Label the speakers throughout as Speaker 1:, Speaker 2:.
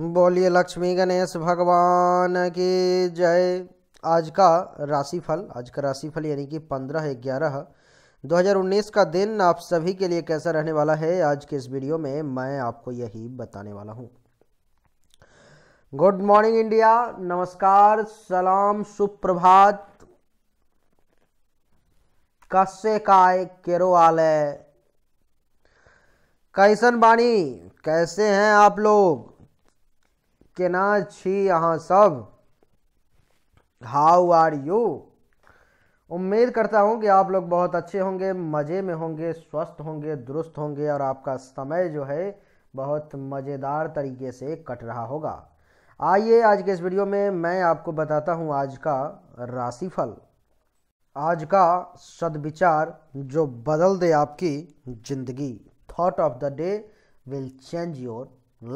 Speaker 1: बोलिए लक्ष्मी गणेश भगवान की जय आज का राशिफल आज का राशिफल यानी कि पंद्रह ग्यारह 2019 का दिन आप सभी के लिए कैसा रहने वाला है आज के इस वीडियो में मैं आपको यही बताने वाला हूँ गुड मॉर्निंग इंडिया नमस्कार सलाम सुप्रभात कस्से काय केरो आलय कैसन बानी कैसे हैं आप लोग केना छी अहाँ सब हाउ आर यू उम्मीद करता हूँ कि आप लोग बहुत अच्छे होंगे मज़े में होंगे स्वस्थ होंगे दुरुस्त होंगे और आपका समय जो है बहुत मज़ेदार तरीके से कट रहा होगा आइए आज के इस वीडियो में मैं आपको बताता हूँ आज का राशिफल आज का सदविचार जो बदल दे आपकी ज़िंदगी thought of the day will change your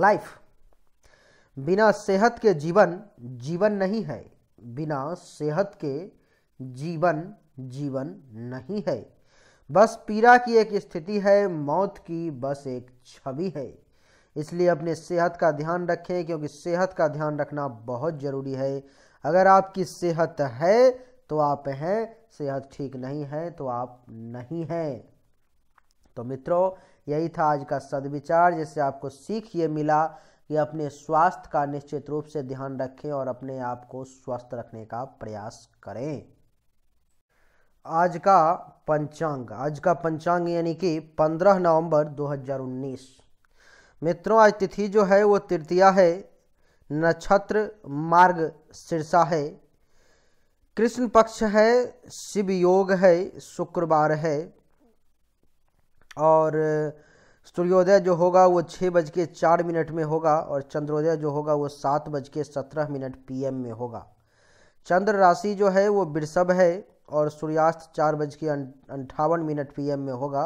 Speaker 1: life बिना सेहत के जीवन जीवन नहीं है बिना सेहत के जीवन जीवन नहीं है बस पीड़ा की एक स्थिति है मौत की बस एक छवि है इसलिए अपने सेहत का ध्यान रखें क्योंकि सेहत का ध्यान रखना बहुत ज़रूरी है अगर आपकी सेहत है तो आप हैं सेहत ठीक नहीं है तो आप नहीं हैं तो मित्रों यही था आज का सदविचार जिससे आपको सीख ये मिला कि अपने स्वास्थ्य का निश्चित रूप से ध्यान रखें और अपने आप को स्वस्थ रखने का प्रयास करें आज का पंचांग आज का पंचांग यानी कि 15 नवंबर 2019 मित्रों आज तिथि जो है वो तृतीया है नक्षत्र मार्ग सिरसा है कृष्ण पक्ष है शिव योग है शुक्रवार है और सूर्योदय जो होगा वो छः बज के चार मिनट में होगा और चंद्रोदय जो होगा वो सात बज के सत्रह मिनट पी में होगा चंद्र राशि जो है वो वृषभ है और सूर्यास्त चार बज के अंठावन मिनट पी में होगा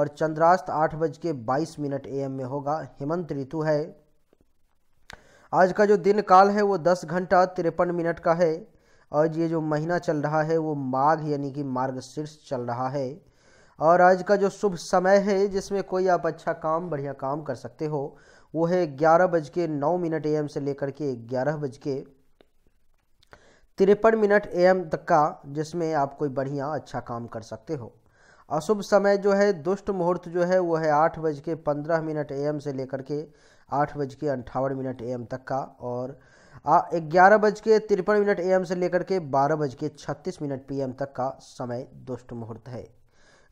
Speaker 1: और चंद्रास्त आठ बज के बाईस मिनट ए में होगा हेमंत ऋतु है आज का जो दिन काल है वो दस घंटा तिरपन मिनट का है और ये जो महीना चल रहा है वो माघ यानी कि मार्ग शीर्ष चल रहा है और आज का जो शुभ समय है जिसमें कोई आप अच्छा काम बढ़िया काम कर सकते हो वो है ग्यारह बज के नौ मिनट एम से लेकर के ग्यारह बज के तिरपन मिनट एम तक का जिसमें आप कोई बढ़िया अच्छा काम कर सकते हो अशुभ समय जो है दुष्ट मुहूर्त जो है वो है आठ बज के पंद्रह मिनट एम से लेकर के आठ बज के अंठावन मिनट एम तक का और ग्यारह बज के तिरपन मिनट एम से लेकर के बारह बज के छत्तीस मिनट एम तक का समय दुष्ट मुहूर्त है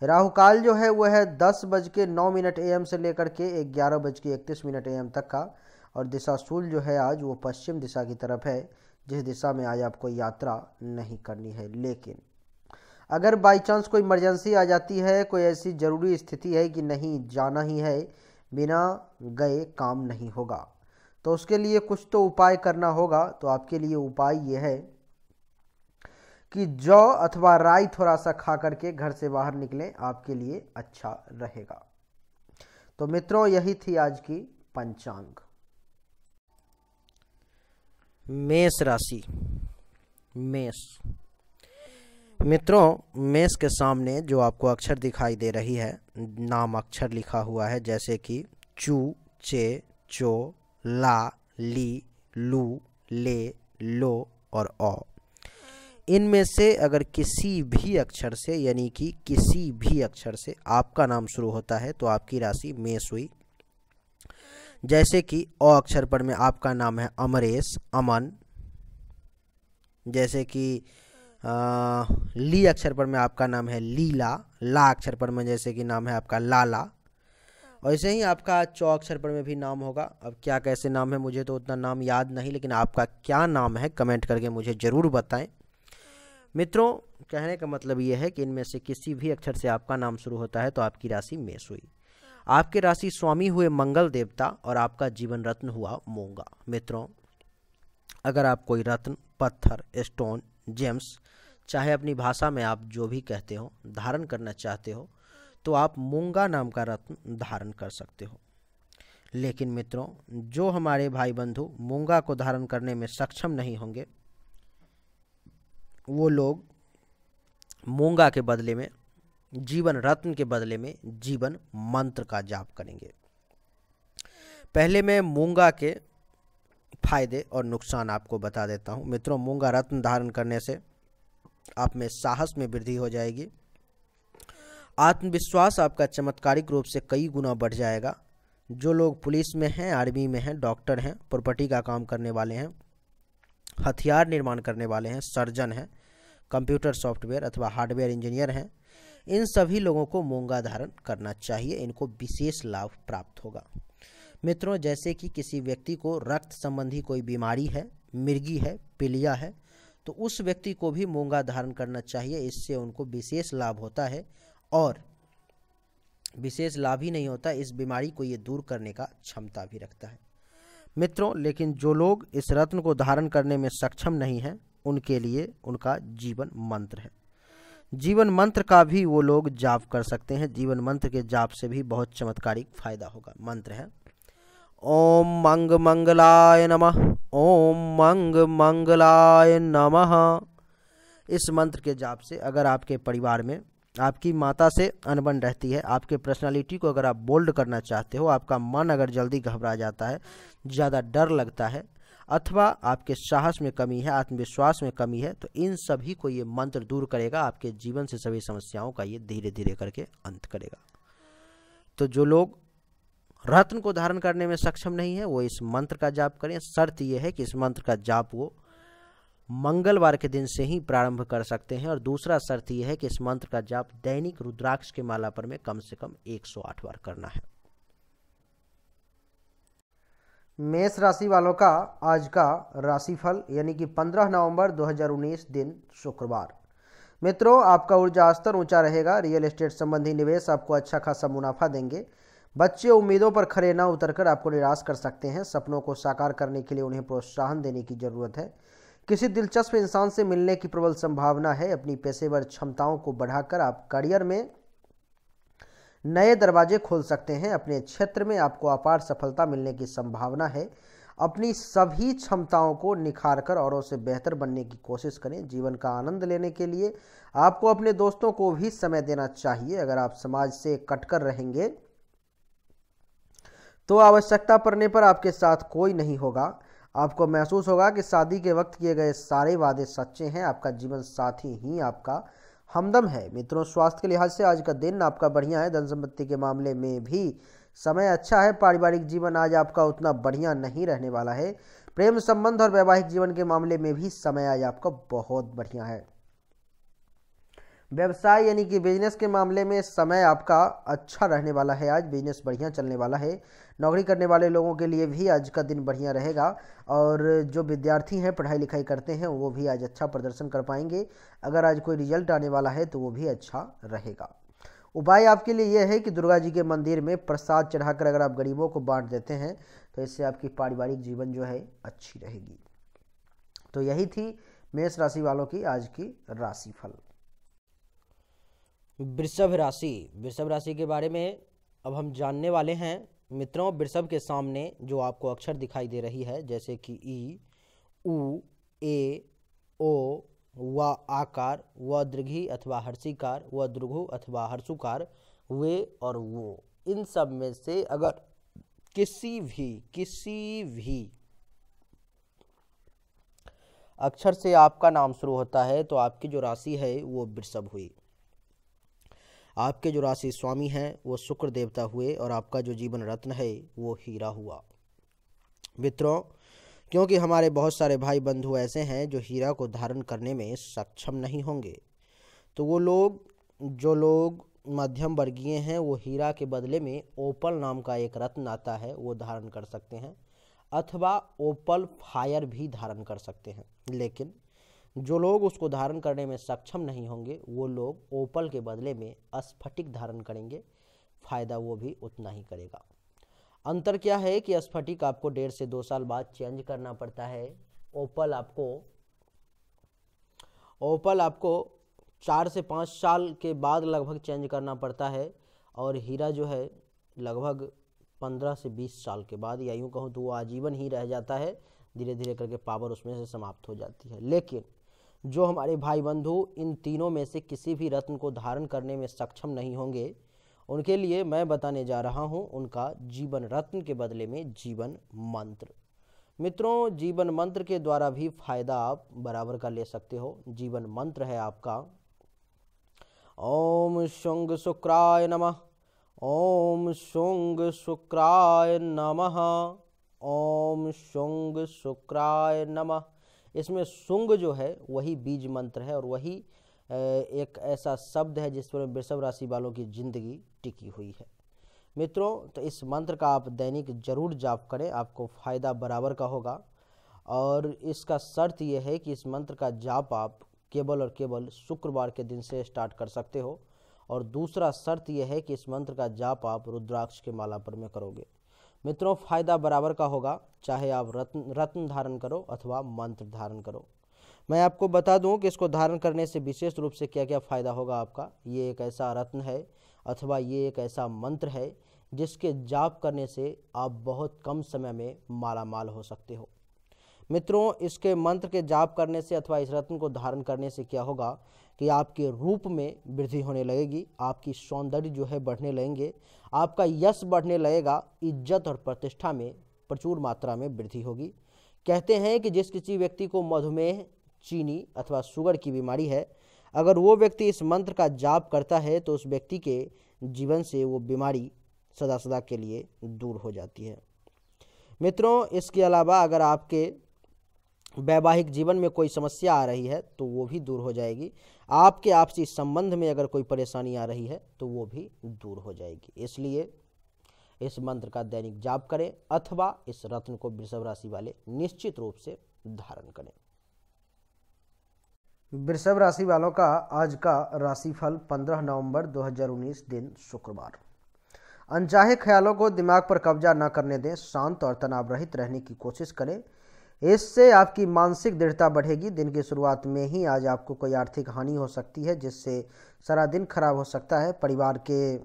Speaker 1: राहु काल जो है वह है दस बज के नौ मिनट एम से लेकर के ग्यारह बज के इकतीस मिनट एम तक का और दिशा सूल जो है आज वो पश्चिम दिशा की तरफ है जिस दिशा में आज आपको यात्रा नहीं करनी है लेकिन अगर बाई चांस कोई इमरजेंसी आ जाती है कोई ऐसी ज़रूरी स्थिति है कि नहीं जाना ही है बिना गए काम नहीं होगा तो उसके लिए कुछ तो उपाय करना होगा तो आपके लिए उपाय ये है कि जौ अथवा राई थोड़ा सा खा करके घर से बाहर निकलें आपके लिए अच्छा रहेगा तो मित्रों यही थी आज की पंचांग मेष राशि मेष मित्रों मेष के सामने जो आपको अक्षर दिखाई दे रही है नाम अक्षर लिखा हुआ है जैसे कि चू चे चो ला ली लू ले लो और ओ इनमें से अगर किसी भी अक्षर से यानी कि किसी भी अक्षर से आपका नाम शुरू होता है तो आपकी राशि मेष हुई जैसे कि अ अक्षर पर में आपका नाम है अमरेश अमन जैसे कि आ, ली अक्षर पर में आपका नाम है लीला ला अक्षर पर में जैसे कि नाम है आपका लाला और ऐसे ही आपका चौ अक्षर पर में भी नाम होगा अब क्या कैसे नाम है मुझे तो उतना नाम याद नहीं लेकिन आपका क्या नाम है कमेंट करके मुझे ज़रूर बताएं मित्रों कहने का मतलब ये है कि इनमें से किसी भी अक्षर से आपका नाम शुरू होता है तो आपकी राशि मेष हुई आपके राशि स्वामी हुए मंगल देवता और आपका जीवन रत्न हुआ मोंगा मित्रों अगर आप कोई रत्न पत्थर स्टोन जेम्स चाहे अपनी भाषा में आप जो भी कहते हो धारण करना चाहते हो तो आप मूंगा नाम का रत्न धारण कर सकते हो लेकिन मित्रों जो हमारे भाई बंधु मूंगा को धारण करने में सक्षम नहीं होंगे वो लोग मूंगा के बदले में जीवन रत्न के बदले में जीवन मंत्र का जाप करेंगे पहले मैं मूंगा के फायदे और नुकसान आपको बता देता हूँ मित्रों मूंगा रत्न धारण करने से आप में साहस में वृद्धि हो जाएगी आत्मविश्वास आपका चमत्कारिक रूप से कई गुना बढ़ जाएगा जो लोग पुलिस में हैं आर्मी में हैं डॉक्टर हैं प्रॉपर्टी का काम करने वाले हैं हथियार निर्माण करने वाले हैं सर्जन हैं कंप्यूटर सॉफ्टवेयर अथवा हार्डवेयर इंजीनियर हैं इन सभी लोगों को मूंगा धारण करना चाहिए इनको विशेष लाभ प्राप्त होगा मित्रों जैसे कि किसी व्यक्ति को रक्त संबंधी कोई बीमारी है मिर्गी है पीलिया है तो उस व्यक्ति को भी मूंगा धारण करना चाहिए इससे उनको विशेष लाभ होता है और विशेष लाभ ही नहीं होता इस बीमारी को ये दूर करने का क्षमता भी रखता है मित्रों लेकिन जो लोग इस रत्न को धारण करने में सक्षम नहीं हैं उनके लिए उनका जीवन मंत्र है जीवन मंत्र का भी वो लोग जाप कर सकते हैं जीवन मंत्र के जाप से भी बहुत चमत्कारिक फायदा होगा मंत्र है ओम मंग मंगलाय नमः ओम मंग मंगलाय नमः इस मंत्र के जाप से अगर आपके परिवार में आपकी माता से अनबन रहती है आपके पर्सनालिटी को अगर आप बोल्ड करना चाहते हो आपका मन अगर जल्दी घबरा जाता है ज़्यादा डर लगता है अथवा आपके साहस में कमी है आत्मविश्वास में कमी है तो इन सभी को ये मंत्र दूर करेगा आपके जीवन से सभी समस्याओं का ये धीरे धीरे करके अंत करेगा तो जो लोग रत्न को धारण करने में सक्षम नहीं है वो इस मंत्र का जाप करें शर्त यह है कि इस मंत्र का जाप वो मंगलवार के दिन से ही प्रारंभ कर सकते हैं और दूसरा शर्त यह है कि इस मंत्र का जाप दैनिक रुद्राक्ष के माला पर में कम से कम 108 बार करना है मेष राशि वालों का आज का राशिफल यानी कि 15 नवंबर 2019 दिन शुक्रवार मित्रों आपका ऊर्जा स्तर ऊंचा रहेगा रियल एस्टेट संबंधी निवेश आपको अच्छा खासा मुनाफा देंगे बच्चे उम्मीदों पर खड़े न उतरकर आपको निराश कर सकते हैं सपनों को साकार करने के लिए उन्हें प्रोत्साहन देने की ज़रूरत है किसी दिलचस्प इंसान से मिलने की प्रबल संभावना है अपनी पेशेवर क्षमताओं को बढ़ाकर आप करियर में नए दरवाजे खोल सकते हैं अपने क्षेत्र में आपको अपार सफलता मिलने की संभावना है अपनी सभी क्षमताओं को निखार कर औरों से बेहतर बनने की कोशिश करें जीवन का आनंद लेने के लिए आपको अपने दोस्तों को भी समय देना चाहिए अगर आप समाज से कटकर रहेंगे तो आवश्यकता पड़ने पर आपके साथ कोई नहीं होगा आपको महसूस होगा कि शादी के वक्त किए गए सारे वादे सच्चे हैं आपका जीवन साथी ही आपका हमदम है मित्रों स्वास्थ्य के लिहाज से आज का दिन आपका बढ़िया है धन संपत्ति के मामले में भी समय अच्छा है पारिवारिक जीवन आज आपका उतना बढ़िया नहीं रहने वाला है प्रेम संबंध और वैवाहिक जीवन के मामले में भी समय आज आपका बहुत बढ़िया है व्यवसाय यानी कि बिजनेस के मामले में समय आपका अच्छा रहने वाला है आज बिजनेस बढ़िया चलने वाला है नौकरी करने वाले लोगों के लिए भी आज का दिन बढ़िया रहेगा और जो विद्यार्थी हैं पढ़ाई लिखाई करते हैं वो भी आज अच्छा प्रदर्शन कर पाएंगे अगर आज कोई रिजल्ट आने वाला है तो वो भी अच्छा रहेगा उपाय आपके लिए यह है कि दुर्गा जी के मंदिर में प्रसाद चढ़ाकर अगर आप गरीबों को बांट देते हैं तो इससे आपकी पारिवारिक जीवन जो है अच्छी रहेगी तो यही थी मेष राशि वालों की आज की राशिफल वृषभ राशि वृषभ राशि के बारे में अब हम जानने वाले हैं मित्रों वृषभ के सामने जो आपको अक्षर दिखाई दे रही है जैसे कि ई उ ए ओ व आकार व दृघि अथवा हर्षिकार व द्रुघु अथवा हर्षुकार वे और वो इन सब में से अगर किसी भी किसी भी अक्षर से आपका नाम शुरू होता है तो आपकी जो राशि है वो वृषभ हुई आपके जो राशि स्वामी हैं वो शुक्र देवता हुए और आपका जो जीवन रत्न है वो हीरा हुआ मित्रों क्योंकि हमारे बहुत सारे भाई बंधु ऐसे हैं जो हीरा को धारण करने में सक्षम नहीं होंगे तो वो लोग जो लोग मध्यम वर्गीय हैं वो हीरा के बदले में ओपल नाम का एक रत्न आता है वो धारण कर सकते हैं अथवा ओपल फायर भी धारण कर सकते हैं लेकिन जो लोग उसको धारण करने में सक्षम नहीं होंगे वो लोग ओपल के बदले में स्फटिक धारण करेंगे फ़ायदा वो भी उतना ही करेगा अंतर क्या है कि स्फटिक आपको डेढ़ से दो साल बाद चेंज करना पड़ता है ओपल आपको ओपल आपको चार से पाँच साल के बाद लगभग चेंज करना पड़ता है और हीरा जो है लगभग पंद्रह से बीस साल के बाद या यूँ कहूँ तो वो आजीवन ही रह जाता है धीरे धीरे करके पावर उसमें से समाप्त हो जाती है लेकिन जो हमारे भाई बंधु इन तीनों में से किसी भी रत्न को धारण करने में सक्षम नहीं होंगे उनके लिए मैं बताने जा रहा हूँ उनका जीवन रत्न के बदले में जीवन मंत्र मित्रों जीवन मंत्र के द्वारा भी फायदा आप बराबर का ले सकते हो जीवन मंत्र है आपका ओम शुंग शुक्राय नमः ओम शुंग शुक्राय नमः ओम शुंग शुक्राय नमः इसमें सुंग जो है वही बीज मंत्र है और वही एक ऐसा शब्द है जिस पर वृषभ राशि वालों की जिंदगी टिकी हुई है मित्रों तो इस मंत्र का आप दैनिक जरूर जाप करें आपको फ़ायदा बराबर का होगा और इसका शर्त यह है कि इस मंत्र का जाप आप केवल और केवल शुक्रवार के दिन से स्टार्ट कर सकते हो और दूसरा शर्त यह है कि इस मंत्र का जाप आप रुद्राक्ष के माला पर में करोगे मित्रों फायदा बराबर का होगा चाहे आप रत्न रत्न धारण करो अथवा मंत्र धारण करो मैं आपको बता दूं कि इसको धारण करने से विशेष रूप से क्या क्या फ़ायदा होगा आपका ये एक ऐसा रत्न है अथवा ये एक ऐसा मंत्र है जिसके जाप करने से आप बहुत कम समय में माला माल हो सकते हो मित्रों इसके मंत्र के जाप करने से अथवा इस रत्न को धारण करने से क्या होगा कि आपके रूप में वृद्धि होने लगेगी आपकी सौंदर्य जो है बढ़ने लगेंगे आपका यश बढ़ने लगेगा इज्जत और प्रतिष्ठा में प्रचुर मात्रा में वृद्धि होगी कहते हैं कि जिस किसी व्यक्ति को मधुमेह चीनी अथवा शुगर की बीमारी है अगर वो व्यक्ति इस मंत्र का जाप करता है तो उस व्यक्ति के जीवन से वो बीमारी सदा सदा के लिए दूर हो जाती है मित्रों इसके अलावा अगर आपके वैवाहिक जीवन में कोई समस्या आ रही है तो वो भी दूर हो जाएगी आपके आपसी संबंध में अगर कोई परेशानी आ रही है तो वो भी दूर हो जाएगी इसलिए इस मंत्र का दैनिक जाप करें अथवा इस रत्न को वृषभ राशि वाले निश्चित रूप से धारण करें वृषभ राशि वालों का आज का राशिफल 15 नवंबर 2019 दिन शुक्रवार अनचाहे ख्यालों को दिमाग पर कब्जा न करने दें शांत और तनाव रहित रहने की कोशिश करें इससे आपकी मानसिक दृढ़ता बढ़ेगी दिन की शुरुआत में ही आज आपको कोई आर्थिक हानि हो सकती है जिससे सारा दिन खराब हो सकता है परिवार के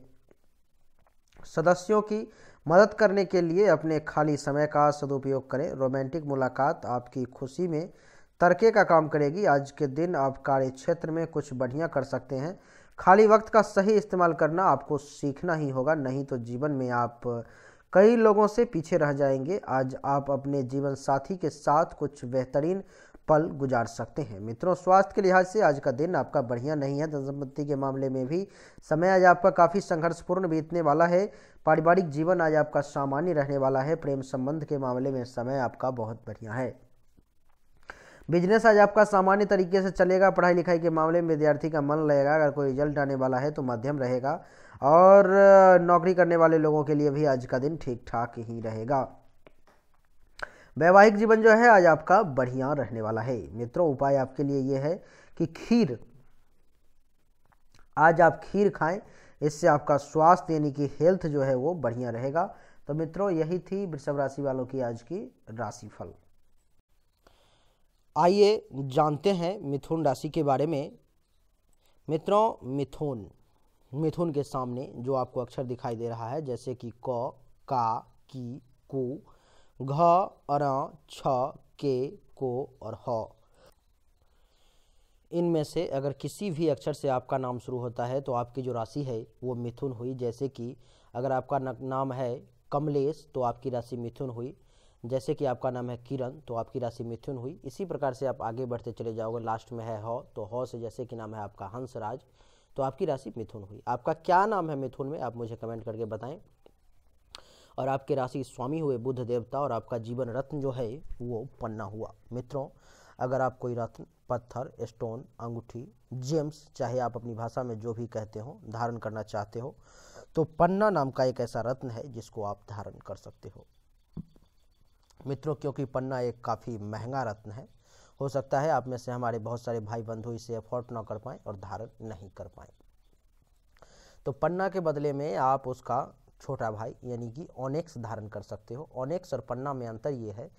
Speaker 1: सदस्यों की मदद करने के लिए अपने खाली समय का सदुपयोग करें रोमांटिक मुलाकात आपकी खुशी में तरके का काम करेगी आज के दिन आप कार्य क्षेत्र में कुछ बढ़िया कर सकते हैं खाली वक्त का सही इस्तेमाल करना आपको सीखना ही होगा नहीं तो जीवन में आप कई लोगों से पीछे रह जाएंगे आज आप अपने जीवन साथी के साथ कुछ बेहतरीन पल गुजार सकते हैं मित्रों स्वास्थ्य के लिहाज से आज का दिन आपका बढ़िया नहीं है धन सम्पत्ति के मामले में भी समय आज आपका काफ़ी संघर्षपूर्ण बीतने वाला है पारिवारिक जीवन आज आपका सामान्य रहने वाला है प्रेम संबंध के मामले में समय आपका बहुत बढ़िया है बिजनेस आज आपका सामान्य तरीके से चलेगा पढ़ाई लिखाई के मामले में विद्यार्थी का मन लगेगा अगर कोई रिजल्ट आने वाला है तो मध्यम रहेगा और नौकरी करने वाले लोगों के लिए भी आज का दिन ठीक ठाक ही रहेगा वैवाहिक जीवन जो है आज आपका बढ़िया रहने वाला है मित्रों उपाय आपके लिए यह है कि खीर आज आप खीर खाएं इससे आपका स्वास्थ्य यानी कि हेल्थ जो है वो बढ़िया रहेगा तो मित्रों यही थी वृषभ राशि वालों की आज की राशिफल आइए जानते हैं मिथुन राशि के बारे में मित्रों मिथुन मिथुन के सामने जो आपको अक्षर दिखाई दे रहा है जैसे कि क का की कु घ अर छ के को और ह इनमें से अगर किसी भी अक्षर से आपका नाम शुरू होता है तो आपकी जो राशि है वो मिथुन हुई जैसे कि अगर आपका नाम है कमलेश तो आपकी राशि मिथुन हुई जैसे कि आपका नाम है किरण तो आपकी राशि मिथुन हुई इसी प्रकार से आप आगे बढ़ते चले जाओगे लास्ट में है हौ तो हौ से जैसे कि नाम है आपका हंसराज तो आपकी राशि मिथुन हुई आपका क्या नाम है मिथुन में आप मुझे कमेंट करके बताएं और आपकी राशि स्वामी हुए बुद्ध देवता और आपका जीवन रत्न जो है वो पन्ना हुआ मित्रों अगर आप कोई रत्न पत्थर स्टोन अंगूठी जेम्स चाहे आप अपनी भाषा में जो भी कहते हो धारण करना चाहते हो तो पन्ना नाम का एक ऐसा रत्न है जिसको आप धारण कर सकते हो मित्रों क्योंकि पन्ना एक काफ़ी महंगा रत्न है हो सकता है आप में से हमारे बहुत सारे भाई बंधु इसे अफोर्ड ना कर पाएँ और धारण नहीं कर पाएँ तो पन्ना के बदले में आप उसका छोटा भाई यानी कि ओनेक्स धारण कर सकते हो ओनेक्स और पन्ना में अंतर ये है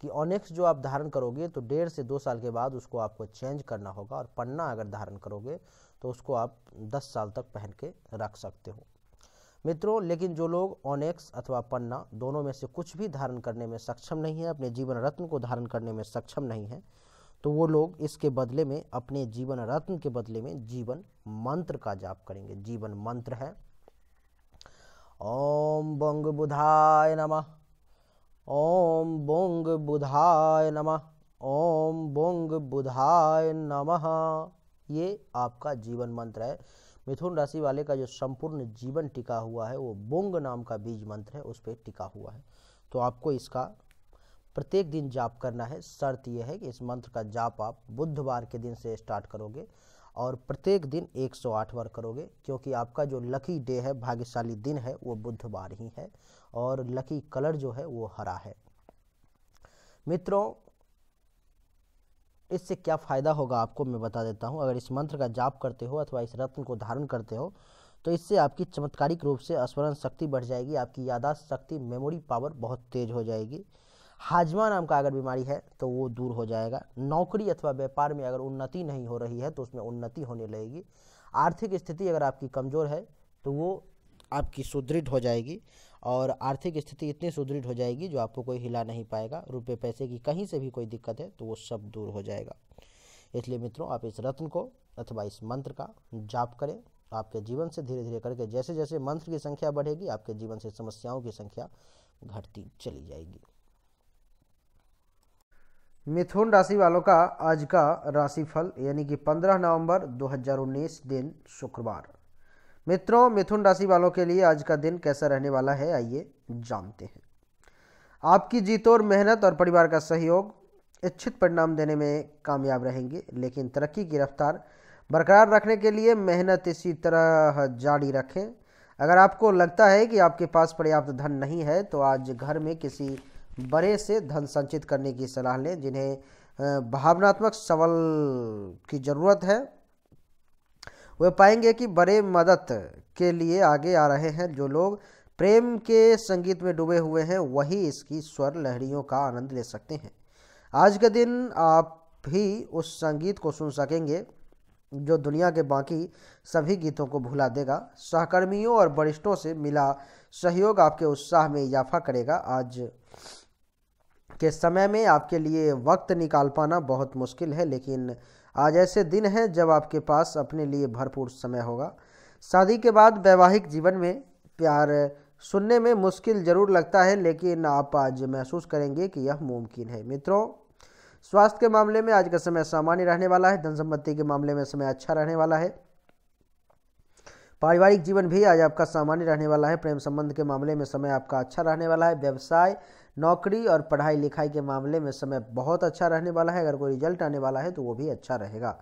Speaker 1: कि ओनेक्स जो आप धारण करोगे तो डेढ़ से दो साल के बाद उसको आपको चेंज करना होगा और पन्ना अगर धारण करोगे तो उसको आप दस साल तक पहन के रख सकते हो मित्रों लेकिन जो लोग ओनेक्स अथवा पन्ना दोनों में से कुछ भी धारण करने में सक्षम नहीं है अपने जीवन रत्न को धारण करने में सक्षम नहीं है तो वो लोग इसके बदले में अपने जीवन रत्न के बदले में जीवन मंत्र का जाप करेंगे जीवन मंत्र है ओम बोंग बुधाय नमः ओम बोंग बुधाय नमः ओम बोंग बुधाय नमः ये आपका जीवन मंत्र है मिथुन राशि वाले का जो संपूर्ण जीवन टिका हुआ है वो बोंग नाम का बीज मंत्र है उस पर टिका हुआ है तो आपको इसका प्रत्येक दिन जाप करना है शर्त यह है कि इस मंत्र का जाप आप बुधवार के दिन से स्टार्ट करोगे और प्रत्येक दिन 108 बार करोगे क्योंकि आपका जो लकी डे है भाग्यशाली दिन है वो बुधवार ही है और लकी कलर जो है वो हरा है मित्रों इससे क्या फ़ायदा होगा आपको मैं बता देता हूँ अगर इस मंत्र का जाप करते हो अथवा इस रत्न को धारण करते हो तो इससे आपकी चमत्कारिक रूप से स्मरण शक्ति बढ़ जाएगी आपकी यादाश्त शक्ति मेमोरी पावर बहुत तेज़ हो जाएगी हाजमा नाम का अगर बीमारी है तो वो दूर हो जाएगा नौकरी अथवा व्यापार में अगर उन्नति नहीं हो रही है तो उसमें उन्नति होने लगेगी आर्थिक स्थिति अगर आपकी कमज़ोर है तो वो आपकी सुदृढ़ हो जाएगी और आर्थिक स्थिति इतनी सुदृढ़ हो जाएगी जो आपको कोई हिला नहीं पाएगा रुपये पैसे की कहीं से भी कोई दिक्कत है तो वो सब दूर हो जाएगा इसलिए मित्रों आप इस रत्न को अथवा इस मंत्र का जाप करें आपके जीवन से धीरे धीरे करके जैसे जैसे मंत्र की संख्या बढ़ेगी आपके जीवन से समस्याओं की संख्या घटती चली जाएगी मिथुन राशि वालों का आज का राशिफल यानी कि 15 नवंबर 2019 दिन शुक्रवार मित्रों मिथुन राशि वालों के लिए आज का दिन कैसा रहने वाला है आइए जानते हैं आपकी जीत और मेहनत और परिवार का सहयोग इच्छित परिणाम देने में कामयाब रहेंगे लेकिन तरक्की की रफ्तार बरकरार रखने के लिए मेहनत इसी तरह जारी रखें अगर आपको लगता है कि आपके पास पर्याप्त धन नहीं है तो आज घर में किसी बड़े से धन संचित करने की सलाह लें जिन्हें भावनात्मक सबल की ज़रूरत है वे पाएंगे कि बड़े मदद के लिए आगे आ रहे हैं जो लोग प्रेम के संगीत में डूबे हुए हैं वही इसकी स्वर लहरियों का आनंद ले सकते हैं आज के दिन आप भी उस संगीत को सुन सकेंगे जो दुनिया के बाकी सभी गीतों को भुला देगा सहकर्मियों और वरिष्ठों से मिला सहयोग आपके उत्साह में इजाफा करेगा आज के समय में आपके लिए वक्त निकाल पाना बहुत मुश्किल है लेकिन आज ऐसे दिन हैं जब आपके पास अपने लिए भरपूर समय होगा शादी के बाद वैवाहिक जीवन में प्यार सुनने में मुश्किल ज़रूर लगता है लेकिन आप आज महसूस करेंगे कि यह मुमकिन है मित्रों स्वास्थ्य के मामले में आज का समय सामान्य रहने वाला है धन सम्पत्ति के मामले में समय अच्छा रहने वाला है पारिवारिक जीवन भी आज आपका सामान्य रहने वाला है प्रेम संबंध के मामले में समय आपका अच्छा रहने वाला है व्यवसाय नौकरी और पढ़ाई लिखाई के मामले में समय बहुत अच्छा रहने वाला है अगर कोई रिजल्ट आने वाला है तो वो भी अच्छा रहेगा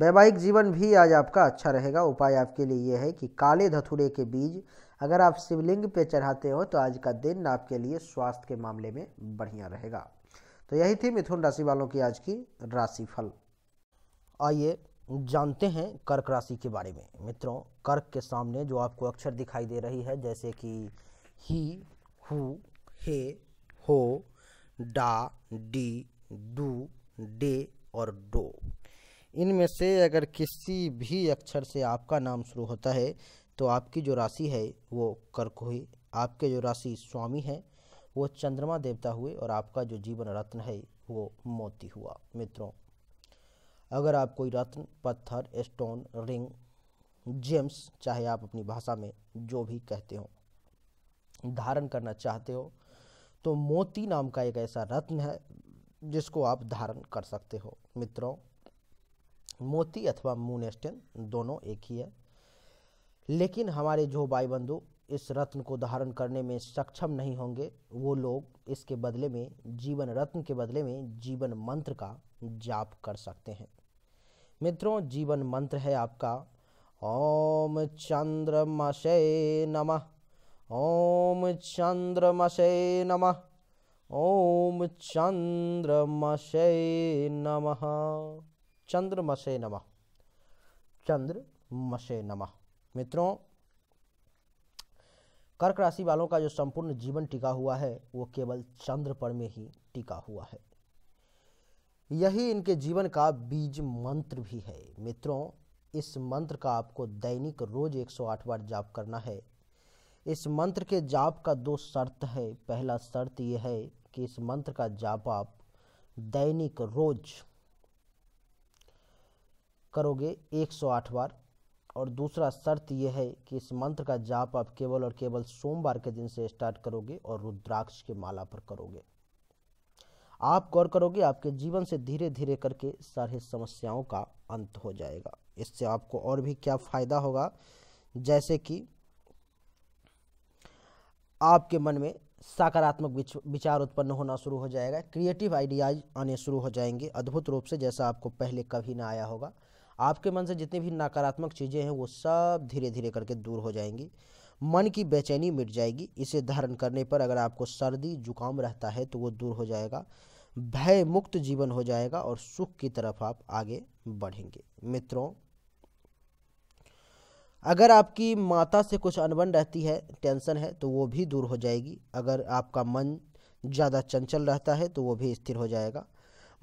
Speaker 1: वैवाहिक जीवन भी आज आपका अच्छा रहेगा उपाय आपके लिए ये है कि काले धतूरे के बीज अगर आप शिवलिंग पे चढ़ाते हो तो आज का दिन आपके लिए स्वास्थ्य के मामले में बढ़िया रहेगा तो यही थी मिथुन राशि वालों की आज की राशिफल आइए जानते हैं कर्क राशि के बारे में मित्रों कर्क के सामने जो आपको अक्षर दिखाई दे रही है जैसे कि ही हु हे हो डा डी डू डे और डो इनमें से अगर किसी भी अक्षर से आपका नाम शुरू होता है तो आपकी जो राशि है वो कर्क हुई आपके जो राशि स्वामी है वो चंद्रमा देवता हुए और आपका जो जीवन रत्न है वो मोती हुआ मित्रों अगर आप कोई रत्न पत्थर स्टोन रिंग जेम्स चाहे आप अपनी भाषा में जो भी कहते हो धारण करना चाहते हो तो मोती नाम का एक ऐसा रत्न है जिसको आप धारण कर सकते हो मित्रों मोती अथवा स्टेन दोनों एक ही है लेकिन हमारे जो भाई बंधु इस रत्न को धारण करने में सक्षम नहीं होंगे वो लोग इसके बदले में जीवन रत्न के बदले में जीवन मंत्र का जाप कर सकते हैं मित्रों जीवन मंत्र है आपका ओम चन्द्रमशे नमः ओम चन्द्रमशे नमः ओम चन्द्रमशे नमः चंद्रमशे नमः चंद्रमशे नमः मित्रों कर्क राशि वालों का जो संपूर्ण जीवन टिका हुआ है वो केवल चंद्र पर में ही टिका हुआ है यही इनके जीवन का बीज मंत्र भी है मित्रों इस मंत्र का आपको दैनिक रोज 108 बार जाप करना है इस मंत्र के जाप का दो शर्त है पहला शर्त यह है कि इस मंत्र का जाप आप दैनिक रोज करोगे 108 बार और दूसरा शर्त यह है कि इस मंत्र का जाप आप केवल और केवल सोमवार के दिन से स्टार्ट करोगे और रुद्राक्ष के माला पर करोगे आप गौर करोगे आपके जीवन से धीरे धीरे करके सारे समस्याओं का अंत हो जाएगा इससे आपको और भी क्या फ़ायदा होगा जैसे कि आपके मन में सकारात्मक विचार उत्पन्न होना शुरू हो जाएगा क्रिएटिव आइडियाज आने शुरू हो जाएंगे अद्भुत रूप से जैसा आपको पहले कभी ना आया होगा आपके मन से जितनी भी नकारात्मक चीज़ें हैं वो सब धीरे धीरे करके दूर हो जाएंगी मन की बेचैनी मिट जाएगी इसे धारण करने पर अगर आपको सर्दी जुकाम रहता है तो वो दूर हो जाएगा भय मुक्त जीवन हो जाएगा और सुख की तरफ आप आगे बढ़ेंगे मित्रों अगर आपकी माता से कुछ अनबन रहती है टेंशन है तो वो भी दूर हो जाएगी अगर आपका मन ज़्यादा चंचल रहता है तो वो भी स्थिर हो जाएगा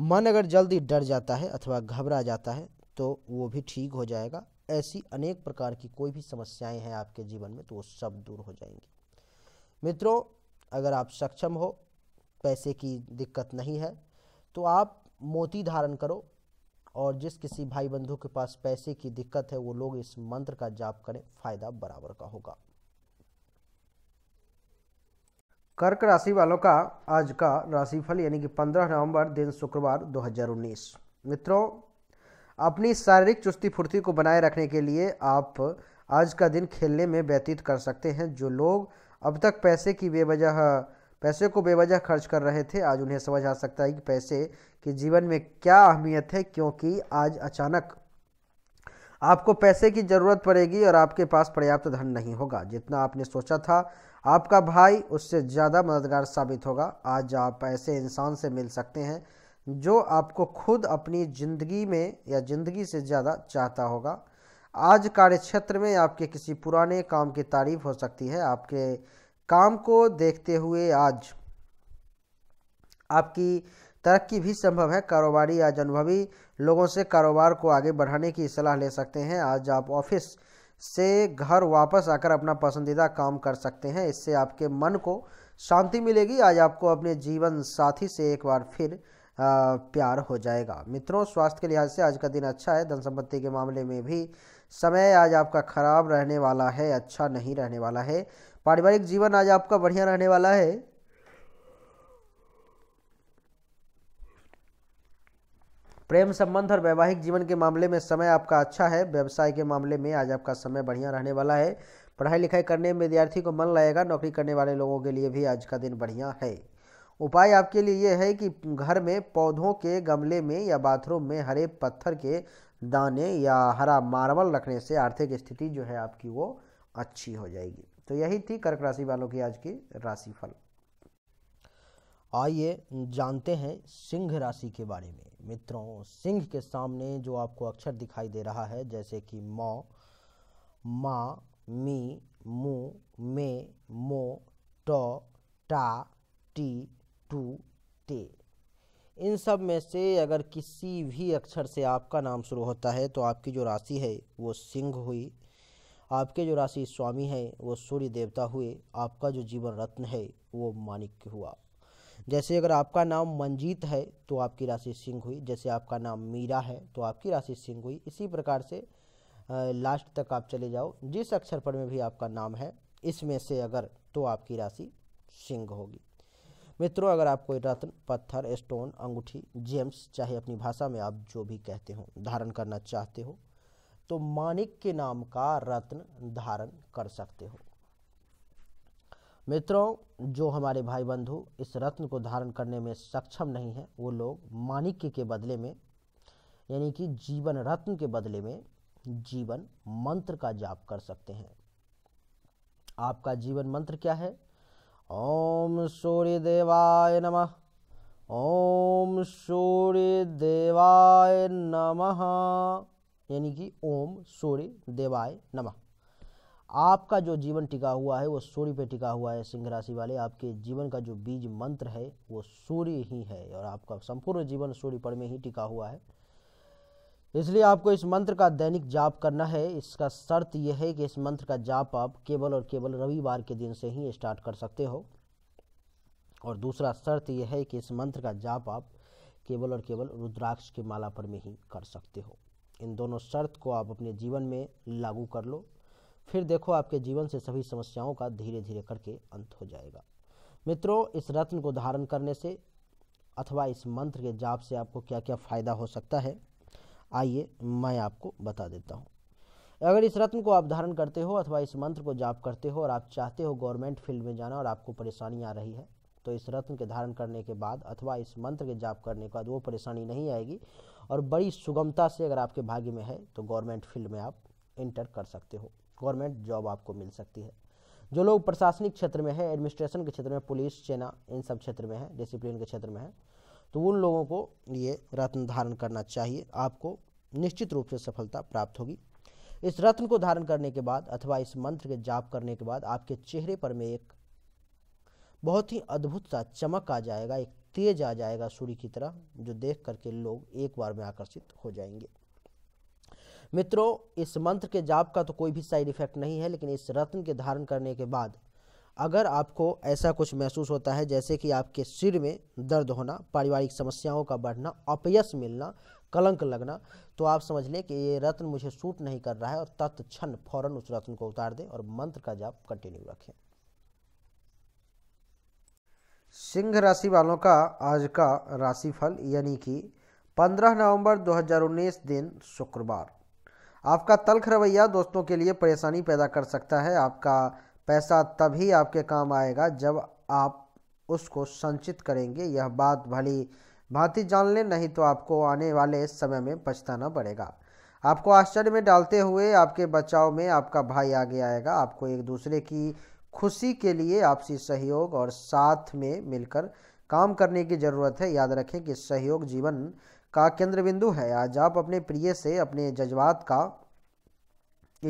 Speaker 1: मन अगर जल्दी डर जाता है अथवा घबरा जाता है तो वो भी ठीक हो जाएगा ऐसी अनेक प्रकार की कोई भी समस्याएं हैं आपके जीवन में तो वो सब दूर हो जाएंगी मित्रों अगर आप सक्षम हो पैसे की दिक्कत नहीं है तो आप मोती धारण करो और जिस किसी भाई बंधु के पास पैसे की दिक्कत है वो लोग इस मंत्र का जाप करें फायदा बराबर का होगा कर्क राशि वालों का आज का राशिफल यानी कि 15 नवंबर दिन शुक्रवार 2019 मित्रों अपनी शारीरिक चुस्ती फुर्ती को बनाए रखने के लिए आप आज का दिन खेलने में व्यतीत कर सकते हैं जो लोग अब तक पैसे की बेवजह पैसे को बेवजह खर्च कर रहे थे आज उन्हें समझ आ सकता है कि पैसे के जीवन में क्या अहमियत है क्योंकि आज अचानक आपको पैसे की ज़रूरत पड़ेगी और आपके पास पर्याप्त धन नहीं होगा जितना आपने सोचा था आपका भाई उससे ज़्यादा मददगार साबित होगा आज आप ऐसे इंसान से मिल सकते हैं जो आपको खुद अपनी ज़िंदगी में या ज़िंदगी से ज़्यादा चाहता होगा आज कार्य क्षेत्र में आपके किसी पुराने काम की तारीफ हो सकती है आपके काम को देखते हुए आज आपकी तरक्की भी संभव है कारोबारी आज अनुभवी लोगों से कारोबार को आगे बढ़ाने की सलाह ले सकते हैं आज आप ऑफिस से घर वापस आकर अपना पसंदीदा काम कर सकते हैं इससे आपके मन को शांति मिलेगी आज आपको अपने जीवन साथी से एक बार फिर प्यार हो जाएगा मित्रों स्वास्थ्य के लिहाज से आज का दिन अच्छा है धन संपत्ति के मामले में भी समय आज आपका खराब रहने वाला है अच्छा नहीं रहने वाला है पारिवारिक जीवन आज आपका बढ़िया रहने वाला है प्रेम संबंध और वैवाहिक जीवन के मामले में समय आपका अच्छा है व्यवसाय के मामले में आज आपका समय बढ़िया रहने वाला है पढ़ाई लिखाई करने में विद्यार्थी को मन लगेगा नौकरी करने वाले लोगों के लिए भी आज का दिन बढ़िया है उपाय आपके लिए ये है कि घर में पौधों के गमले में या बाथरूम में हरे पत्थर के दाने या हरा मार्बल रखने से आर्थिक स्थिति जो है आपकी वो अच्छी हो जाएगी तो यही थी कर्क राशि वालों की आज की राशिफल आइए जानते हैं सिंह राशि के बारे में मित्रों सिंह के सामने जो आपको अक्षर दिखाई दे रहा है जैसे कि मौ मा मी मु मे मो ट टा टी टू टे इन सब में से अगर किसी भी अक्षर से आपका नाम शुरू होता है तो आपकी जो राशि है वो सिंह हुई आपके जो राशि स्वामी हैं वो सूर्य देवता हुए आपका जो जीवन रत्न है वो माणिक्य हुआ जैसे अगर आपका नाम मंजीत है तो आपकी राशि सिंह हुई जैसे आपका नाम मीरा है तो आपकी राशि सिंह हुई इसी प्रकार से लास्ट तक आप चले जाओ जिस अक्षर पर में भी आपका नाम है इसमें से अगर तो आपकी राशि सिंह होगी मित्रों अगर आप कोई रत्न पत्थर स्टोन अंगूठी जेम्स चाहे अपनी भाषा में आप जो भी कहते हो धारण करना चाहते हो तो माणिक के नाम का रत्न धारण कर सकते हो मित्रों जो हमारे भाई बंधु इस रत्न को धारण करने में सक्षम नहीं है वो लोग माणिक्य के बदले में यानी कि जीवन रत्न के बदले में जीवन मंत्र का जाप कर सकते हैं आपका जीवन मंत्र क्या है ओम सूर्य देवाय नमः ओम सूर्य देवाय नमः यानी कि ओम सूर्य देवाय नमः आपका जो जीवन टिका हुआ है वो सूर्य पे टिका हुआ है सिंह राशि वाले आपके जीवन का जो बीज मंत्र है वो सूर्य ही है और आपका संपूर्ण जीवन सूर्य पर में ही टिका हुआ है इसलिए आपको इस मंत्र का दैनिक जाप करना है इसका शर्त यह है कि इस मंत्र का जाप आप केवल और केवल रविवार के दिन से ही स्टार्ट कर सकते हो और दूसरा शर्त यह है कि इस मंत्र का जाप आप केवल और केवल रुद्राक्ष की माला पर में ही कर सकते हो इन दोनों शर्त को आप अपने जीवन में लागू कर लो फिर देखो आपके जीवन से सभी समस्याओं का धीरे धीरे करके अंत हो जाएगा मित्रों इस रत्न को धारण करने से अथवा इस मंत्र के जाप से आपको क्या क्या फ़ायदा हो सकता है आइए मैं आपको बता देता हूँ अगर इस रत्न को आप धारण करते हो अथवा इस मंत्र को जाप करते हो और आप चाहते हो गवर्नमेंट फील्ड में जाना और आपको परेशानी आ रही है तो इस रत्न के धारण करने के बाद अथवा इस मंत्र के जाप करने के बाद वो परेशानी नहीं आएगी और बड़ी सुगमता से अगर आपके भाग्य में है तो गवर्नमेंट फील्ड में आप इंटर कर सकते हो गवर्नमेंट जॉब आपको मिल सकती है जो लोग प्रशासनिक क्षेत्र में है एडमिनिस्ट्रेशन के क्षेत्र में पुलिस सेना इन सब क्षेत्र में है डिसिप्लिन के क्षेत्र में है तो उन लोगों को ये रत्न धारण करना चाहिए आपको निश्चित रूप से सफलता प्राप्त होगी इस रत्न को धारण करने के बाद अथवा इस मंत्र के जाप करने के बाद आपके चेहरे पर में एक बहुत ही अद्भुत सा चमक आ जाएगा एक तेज आ जाएगा सूर्य की तरह जो देख करके लोग एक बार में आकर्षित हो जाएंगे मित्रों इस मंत्र के जाप का तो कोई भी साइड इफेक्ट नहीं है लेकिन इस रत्न के धारण करने के बाद अगर आपको ऐसा कुछ महसूस होता है जैसे कि आपके सिर में दर्द होना पारिवारिक समस्याओं का बढ़ना अपयस मिलना कलंक लगना तो आप समझ लें कि ये रत्न मुझे सूट नहीं कर रहा है और तत्क्षण फौरन उस रत्न को उतार दें और मंत्र का जाप कंटिन्यू रखें सिंह राशि वालों का आज का राशिफल यानी कि 15 नवंबर 2019 दिन शुक्रवार आपका तलख रवैया दोस्तों के लिए परेशानी पैदा कर सकता है आपका पैसा तभी आपके काम आएगा जब आप उसको संचित करेंगे यह बात भली भांति जान लें नहीं तो आपको आने वाले समय में पछताना पड़ेगा आपको आश्चर्य में डालते हुए आपके बचाव में आपका भाई आगे आएगा आपको एक दूसरे की खुशी के लिए आपसी सहयोग और साथ में मिलकर काम करने की ज़रूरत है याद रखें कि सहयोग जीवन का केंद्र बिंदु है आज आप अपने प्रिय से अपने जज्बात का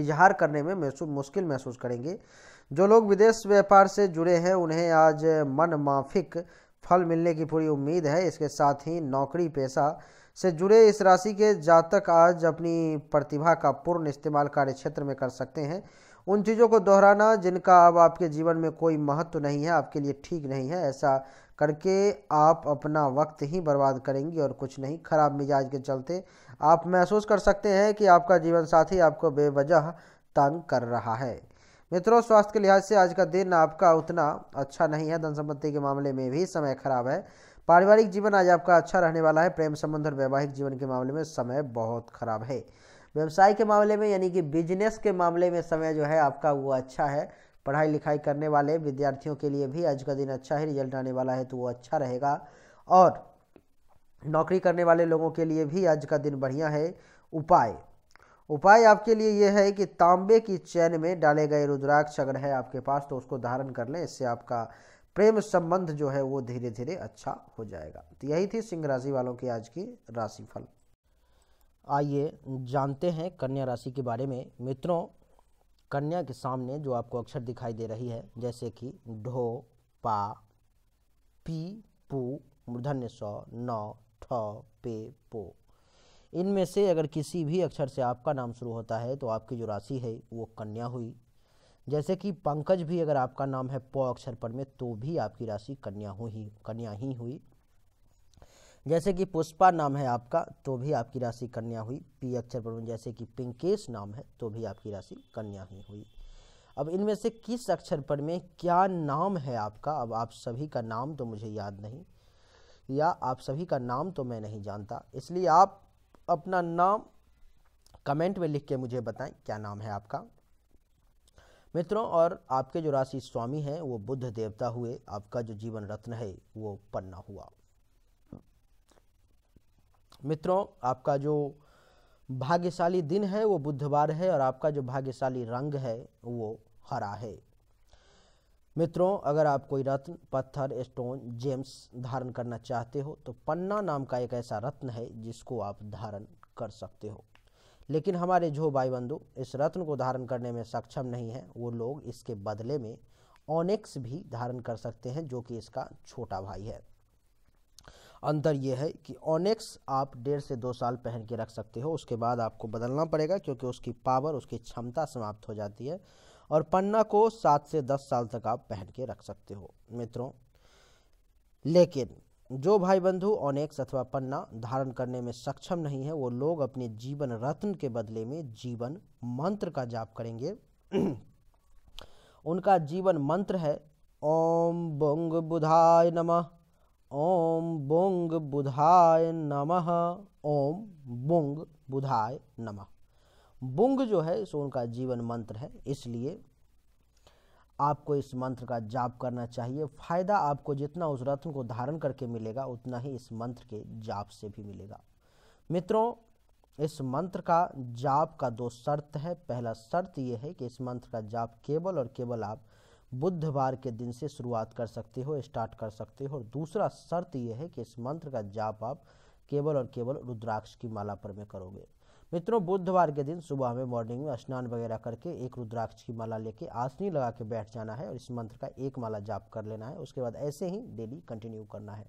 Speaker 1: इजहार करने में महसूस मुश्किल महसूस करेंगे जो लोग विदेश व्यापार से जुड़े हैं उन्हें आज मन माफिक फल मिलने की पूरी उम्मीद है इसके साथ ही नौकरी पेशा से जुड़े इस राशि के जातक आज अपनी प्रतिभा का पूर्ण इस्तेमाल कार्य क्षेत्र में कर सकते हैं उन चीज़ों को दोहराना जिनका अब आपके जीवन में कोई महत्व नहीं है आपके लिए ठीक नहीं है ऐसा करके आप अपना वक्त ही बर्बाद करेंगी और कुछ नहीं खराब मिजाज के चलते आप महसूस कर सकते हैं कि आपका जीवन साथी आपको बेवजह तंग कर रहा है मित्रों स्वास्थ्य के लिहाज से आज का दिन आपका उतना अच्छा नहीं है धन संपत्ति के मामले में भी समय खराब है पारिवारिक जीवन आज आपका अच्छा रहने वाला है प्रेम संबंध और वैवाहिक जीवन के मामले में समय बहुत खराब है व्यवसाय के मामले में यानी कि बिजनेस के मामले में समय जो है आपका वो अच्छा है पढ़ाई लिखाई करने वाले विद्यार्थियों के लिए भी आज का दिन अच्छा ही रिजल्ट आने वाला है तो वो अच्छा रहेगा और नौकरी करने वाले लोगों के लिए भी आज का दिन बढ़िया है उपाय उपाय आपके लिए यह है कि तांबे की चैन में डाले गए रुद्राक्ष अगर है आपके पास तो उसको धारण कर लें इससे आपका प्रेम संबंध जो है वो धीरे धीरे अच्छा हो जाएगा तो यही थी सिंह राशि वालों की आज की राशिफल आइए जानते हैं कन्या राशि के बारे में मित्रों कन्या के सामने जो आपको अक्षर दिखाई दे रही है जैसे कि ढो पा पी पू मूर्धन्य सौ नौ ठ पे पो इनमें से अगर किसी भी अक्षर से आपका नाम शुरू होता है तो आपकी जो राशि है वो कन्या हुई जैसे कि पंकज भी अगर आपका नाम है प अक्षर पर में तो भी आपकी राशि कन्या हुई कन्या ही हुई जैसे कि पुष्पा नाम है आपका तो भी आपकी राशि कन्या हुई पी अक्षर पर जैसे कि पिंकेश नाम है तो भी आपकी राशि कन्या ही हुई अब इनमें से किस अक्षर पर में क्या नाम है आपका अब आप सभी का नाम तो मुझे याद नहीं या आप सभी का नाम तो मैं नहीं जानता इसलिए आप अपना नाम कमेंट में लिख के मुझे बताएं क्या नाम है आपका मित्रों और आपके जो राशि स्वामी हैं वो बुद्ध देवता हुए आपका जो जीवन रत्न है वो पन्ना हुआ मित्रों आपका जो भाग्यशाली दिन है वो बुधवार है और आपका जो भाग्यशाली रंग है वो हरा है मित्रों अगर आप कोई रत्न पत्थर स्टोन जेम्स धारण करना चाहते हो तो पन्ना नाम का एक ऐसा रत्न है जिसको आप धारण कर सकते हो लेकिन हमारे जो भाई बंधु इस रत्न को धारण करने में सक्षम नहीं है वो लोग इसके बदले में ऑनेक्स भी धारण कर सकते हैं जो कि इसका छोटा भाई है अंतर ये है कि ओनेक्स आप डेढ़ से दो साल पहन के रख सकते हो उसके बाद आपको बदलना पड़ेगा क्योंकि उसकी पावर उसकी क्षमता समाप्त हो जाती है और पन्ना को सात से दस साल तक आप पहन के रख सकते हो मित्रों लेकिन जो भाई बंधु ओनेक्स अथवा पन्ना धारण करने में सक्षम नहीं है वो लोग अपने जीवन रत्न के बदले में जीवन मंत्र का जाप करेंगे उनका जीवन मंत्र है ओम बुंग बुधाय नमः ओम बोंग बुधाय नमः ओम बोंग बुधाय नमः बुंग जो है सो उनका जीवन मंत्र है इसलिए आपको इस मंत्र का जाप करना चाहिए फायदा आपको जितना उस रत्न को धारण करके मिलेगा उतना ही इस मंत्र के जाप से भी मिलेगा मित्रों इस मंत्र का जाप का दो शर्त है पहला शर्त ये है कि इस मंत्र का जाप केवल और केवल आप बुधवार के दिन से शुरुआत कर सकते हो स्टार्ट कर सकते हो और दूसरा शर्त यह है कि इस मंत्र का जाप आप केवल और केवल रुद्राक्ष की माला पर में करोगे मित्रों बुधवार के दिन सुबह में मॉर्निंग में स्नान वगैरह करके एक रुद्राक्ष की माला लेके आसनी लगा के बैठ जाना है और इस मंत्र का एक माला जाप कर लेना है उसके बाद ऐसे ही डेली कंटिन्यू करना है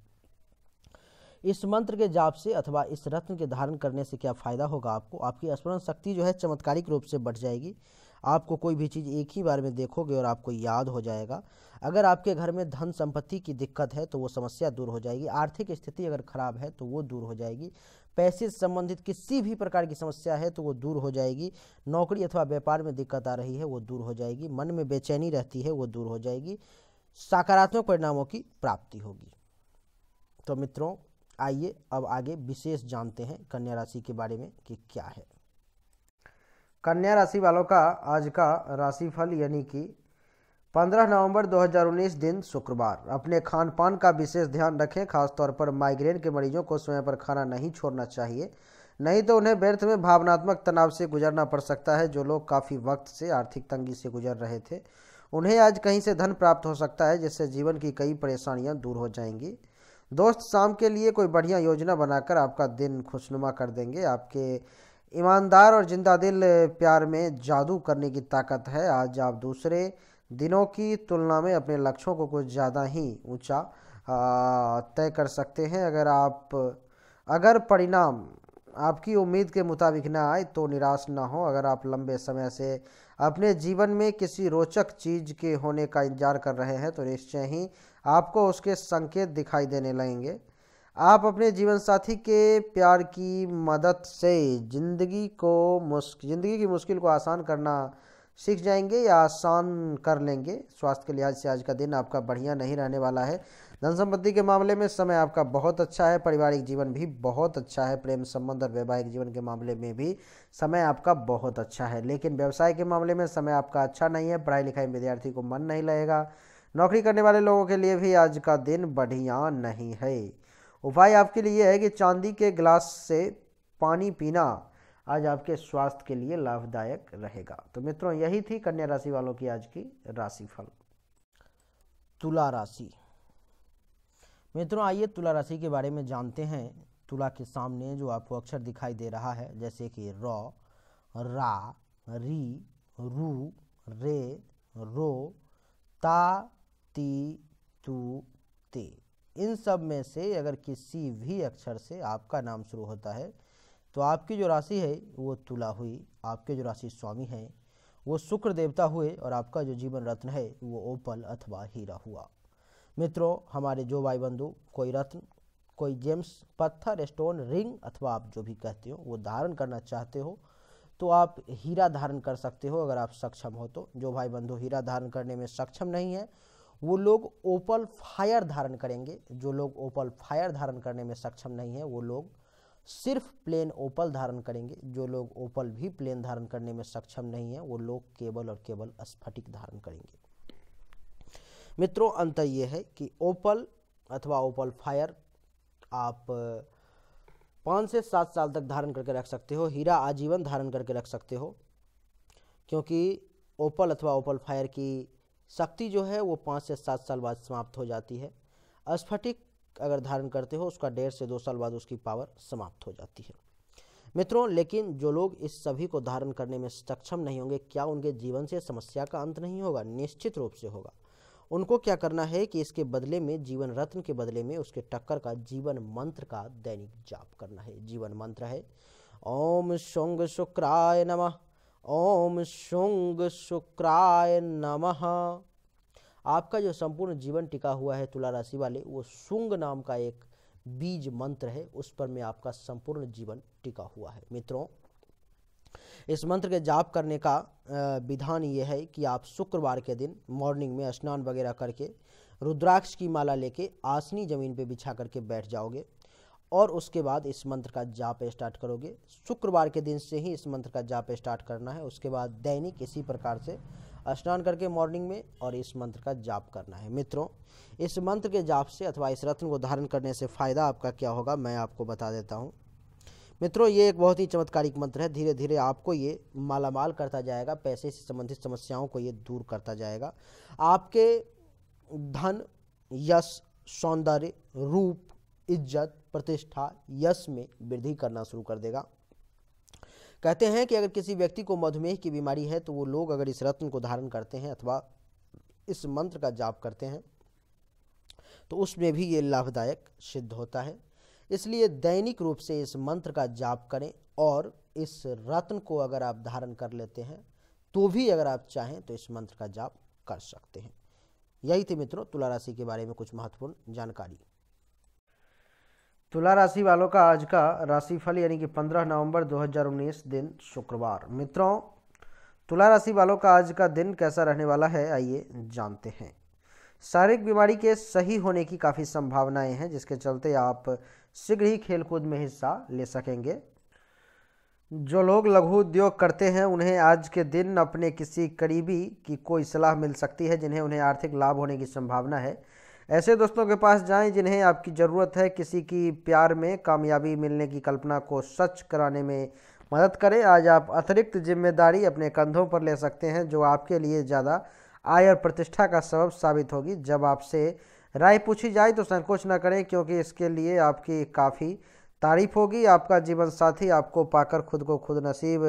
Speaker 1: इस मंत्र के जाप से अथवा इस रत्न के धारण करने से क्या फ़ायदा होगा आपको आपकी स्मरण शक्ति जो है चमत्कारिक रूप से बढ़ जाएगी आपको कोई भी चीज़ एक ही बार में देखोगे और आपको याद हो जाएगा अगर आपके घर में धन संपत्ति की दिक्कत है तो वो समस्या दूर हो जाएगी आर्थिक स्थिति अगर खराब है तो वो दूर हो जाएगी पैसे से संबंधित किसी भी प्रकार की समस्या है तो वो दूर हो जाएगी नौकरी अथवा व्यापार में दिक्कत आ रही है वो दूर हो जाएगी मन में बेचैनी रहती है वो दूर हो जाएगी सकारात्मक परिणामों की प्राप्ति होगी तो मित्रों आइए अब आगे विशेष जानते हैं कन्या राशि के बारे में कि क्या है कन्या राशि वालों का आज का राशिफल यानी कि 15 नवंबर 2019 दिन शुक्रवार अपने खान पान का विशेष ध्यान रखें खासतौर पर माइग्रेन के मरीजों को समय पर खाना नहीं छोड़ना चाहिए नहीं तो उन्हें व्यर्थ में भावनात्मक तनाव से गुजरना पड़ सकता है जो लोग काफ़ी वक्त से आर्थिक तंगी से गुजर रहे थे उन्हें आज कहीं से धन प्राप्त हो सकता है जिससे जीवन की कई परेशानियाँ दूर हो जाएंगी दोस्त शाम के लिए कोई बढ़िया योजना बनाकर आपका दिन खुशनुमा कर देंगे आपके ईमानदार और जिंदा दिल प्यार में जादू करने की ताकत है आज आप दूसरे दिनों की तुलना में अपने लक्ष्यों को कुछ ज़्यादा ही ऊंचा तय कर सकते हैं अगर आप अगर परिणाम आपकी उम्मीद के मुताबिक ना आए तो निराश ना हो अगर आप लंबे समय से अपने जीवन में किसी रोचक चीज़ के होने का इंतजार कर रहे हैं तो निश्चय ही आपको उसके संकेत दिखाई देने लगेंगे आप अपने जीवन साथी के प्यार की मदद से ज़िंदगी को मुश्क ज़िंदगी की मुश्किल को आसान करना सीख जाएंगे या आसान कर लेंगे स्वास्थ्य के लिहाज से आज का दिन आपका बढ़िया नहीं रहने वाला है धन संपत्ति के मामले में समय आपका बहुत अच्छा है पारिवारिक जीवन भी बहुत अच्छा है प्रेम संबंध और वैवाहिक जीवन के मामले में भी समय आपका बहुत अच्छा है लेकिन व्यवसाय के मामले में समय आपका अच्छा नहीं है पढ़ाई लिखाई विद्यार्थी को मन नहीं लगेगा नौकरी करने वाले लोगों के लिए भी आज का दिन बढ़िया नहीं है उपाय आपके लिए है कि चांदी के गिलास से पानी पीना आज आपके स्वास्थ्य के लिए लाभदायक रहेगा तो मित्रों यही थी कन्या राशि वालों की आज की राशिफल तुला राशि मित्रों आइए तुला राशि के बारे में जानते हैं तुला के सामने जो आपको अक्षर दिखाई दे रहा है जैसे कि रौ, रा री रू रे रो ता ती तू ते इन सब में से अगर किसी भी अक्षर से आपका नाम शुरू होता है तो आपकी जो राशि है वो तुला हुई आपके जो राशि स्वामी हैं वो शुक्र देवता हुए और आपका जो जीवन रत्न है वो ओपल अथवा हीरा हुआ मित्रों हमारे जो भाई बंधु कोई रत्न कोई जेम्स पत्थर स्टोन रिंग अथवा आप जो भी कहते हो वो धारण करना चाहते हो तो आप हीरा धारण कर सकते हो अगर आप सक्षम हो तो जो भाई बंधु हीरा धारण करने में सक्षम नहीं है वो लोग ओपल फायर धारण करेंगे जो लोग ओपल फायर धारण करने में सक्षम नहीं है वो लोग सिर्फ प्लेन ओपल धारण करेंगे जो लोग ओपल भी प्लेन धारण करने में सक्षम नहीं है वो लोग केवल और केवल स्फटिक धारण करेंगे मित्रों अंतर ये है कि ओपल अथवा ओपल फायर आप पाँच से सात साल तक धारण करके रख सकते हो हीरा आजीवन धारण करके रख सकते हो क्योंकि ओपल अथवा ओपल फायर की शक्ति जो है वो पाँच से सात साल बाद समाप्त हो जाती है स्फटिक अगर धारण करते हो उसका डेढ़ से दो साल बाद उसकी पावर समाप्त हो जाती है मित्रों लेकिन जो लोग इस सभी को धारण करने में सक्षम नहीं होंगे क्या उनके जीवन से समस्या का अंत नहीं होगा निश्चित रूप से होगा उनको क्या करना है कि इसके बदले में जीवन रत्न के बदले में उसके टक्कर का जीवन मंत्र का दैनिक जाप करना है जीवन मंत्र है ओम शुंग शुक्राय नमः ओम शुंग शुक्राय नमः आपका जो संपूर्ण जीवन टिका हुआ है तुला राशि वाले वो शुंग नाम का एक बीज मंत्र है उस पर में आपका संपूर्ण जीवन टिका हुआ है मित्रों इस मंत्र के जाप करने का विधान ये है कि आप शुक्रवार के दिन मॉर्निंग में स्नान वगैरह करके रुद्राक्ष की माला लेके आसनी जमीन पे बिछा करके बैठ जाओगे और उसके बाद इस मंत्र का जाप स्टार्ट करोगे शुक्रवार के दिन से ही इस मंत्र का जाप स्टार्ट करना है उसके बाद दैनिक इसी प्रकार से स्नान करके मॉर्निंग में और इस मंत्र का जाप करना है मित्रों इस मंत्र के जाप से अथवा इस रत्न को धारण करने से फ़ायदा आपका क्या होगा मैं आपको बता देता हूँ मित्रों ये एक बहुत ही चमत्कारिक मंत्र है धीरे धीरे आपको ये मालामाल करता जाएगा पैसे से संबंधित समस्याओं को ये दूर करता जाएगा आपके धन यश सौंदर्य रूप इज्जत प्रतिष्ठा यश में वृद्धि करना शुरू कर देगा कहते हैं कि अगर किसी व्यक्ति को मधुमेह की बीमारी है तो वो लोग अगर इस रत्न को धारण करते हैं अथवा इस मंत्र का जाप करते हैं तो उसमें भी ये लाभदायक सिद्ध होता है इसलिए दैनिक रूप से इस मंत्र का जाप करें और इस रत्न को अगर आप धारण कर लेते हैं तो भी अगर आप चाहें तो इस मंत्र का जाप कर सकते हैं यही थे मित्रों तुला राशि के बारे में कुछ महत्वपूर्ण जानकारी तुला राशि वालों का आज का राशिफल यानी कि 15 नवंबर 2019 दिन शुक्रवार मित्रों तुला राशि वालों का आज का दिन कैसा रहने वाला है आइए जानते हैं शारीरिक बीमारी के सही होने की काफ़ी संभावनाएं हैं जिसके चलते आप शीघ्र ही खेलकूद में हिस्सा ले सकेंगे जो लोग लघु उद्योग करते हैं उन्हें आज के दिन अपने किसी करीबी की कोई सलाह मिल सकती है जिन्हें उन्हें आर्थिक लाभ होने की संभावना है ऐसे दोस्तों के पास जाएं जिन्हें आपकी ज़रूरत है किसी की प्यार में कामयाबी मिलने की कल्पना को सच कराने में मदद करें आज आप अतिरिक्त जिम्मेदारी अपने कंधों पर ले सकते हैं जो आपके लिए ज़्यादा आय और प्रतिष्ठा का सबब साबित होगी जब आपसे राय पूछी जाए तो संकोच न करें क्योंकि इसके लिए आपकी काफ़ी तारीफ होगी आपका जीवन साथी आपको पाकर खुद को खुद नसीब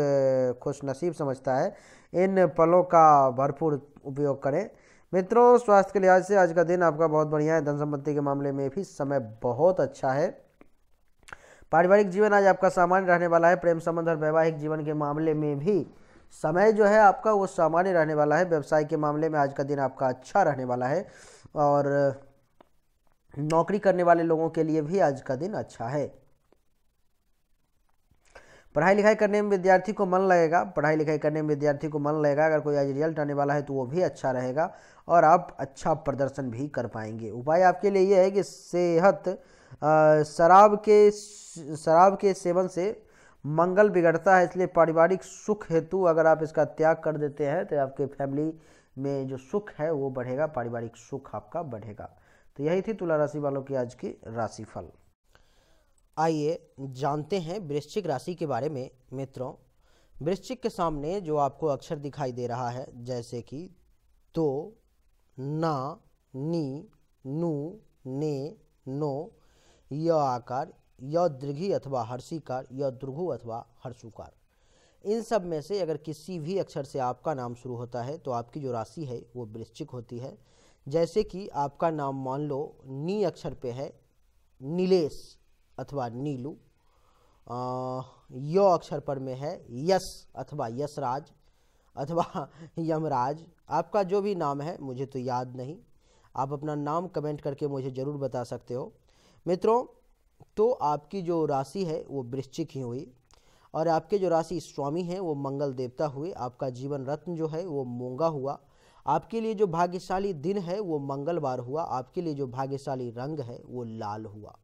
Speaker 1: खुश नसीब समझता है इन पलों का भरपूर उपयोग करें मित्रों स्वास्थ्य के लिहाज से आज का दिन आपका बहुत बढ़िया है धन संपत्ति के मामले में भी समय बहुत अच्छा है पारिवारिक जीवन आज आपका सामान्य रहने वाला है प्रेम संबंध और वैवाहिक जीवन के मामले में भी समय जो है आपका वो सामान्य रहने वाला है व्यवसाय के मामले में आज का दिन आपका अच्छा रहने वाला है और नौकरी करने वाले लोगों के लिए भी आज का दिन अच्छा है पढ़ाई लिखाई करने में विद्यार्थी को मन लगेगा पढ़ाई लिखाई करने में विद्यार्थी को मन लगेगा अगर कोई आज रिजल्ट आने वाला है तो वो भी अच्छा रहेगा और आप अच्छा प्रदर्शन भी कर पाएंगे उपाय आपके लिए ये है कि सेहत शराब के शराब के सेवन से मंगल बिगड़ता है इसलिए पारिवारिक सुख हेतु अगर आप इसका त्याग कर देते हैं तो आपके फैमिली में जो सुख है वो बढ़ेगा पारिवारिक सुख आपका बढ़ेगा तो यही थी तुला राशि वालों की आज की राशिफल आइए जानते हैं वृश्चिक राशि के बारे में मित्रों वृश्चिक के सामने जो आपको अक्षर दिखाई दे रहा है जैसे कि तो ना नी नू ने नो य आकार य दीर्घी अथवा हर्षिकार य दुर्घु अथवा हर्षुकार इन सब में से अगर किसी भी अक्षर से आपका नाम शुरू होता है तो आपकी जो राशि है वो वृश्चिक होती है जैसे कि आपका नाम मान लो नी अक्षर पे है नीलेश अथवा नीलू यो अक्षर पर में है यस अथवा यशराज अथवा यमराज आपका जो भी नाम है मुझे तो याद नहीं आप अपना नाम कमेंट करके मुझे ज़रूर बता सकते हो मित्रों तो आपकी जो राशि है वो वृश्चिक ही हुई और आपके जो राशि स्वामी हैं वो मंगल देवता हुए आपका जीवन रत्न जो है वो मूंगा हुआ आपके लिए जो भाग्यशाली दिन है वो मंगलवार हुआ आपके लिए जो भाग्यशाली रंग है वो लाल हुआ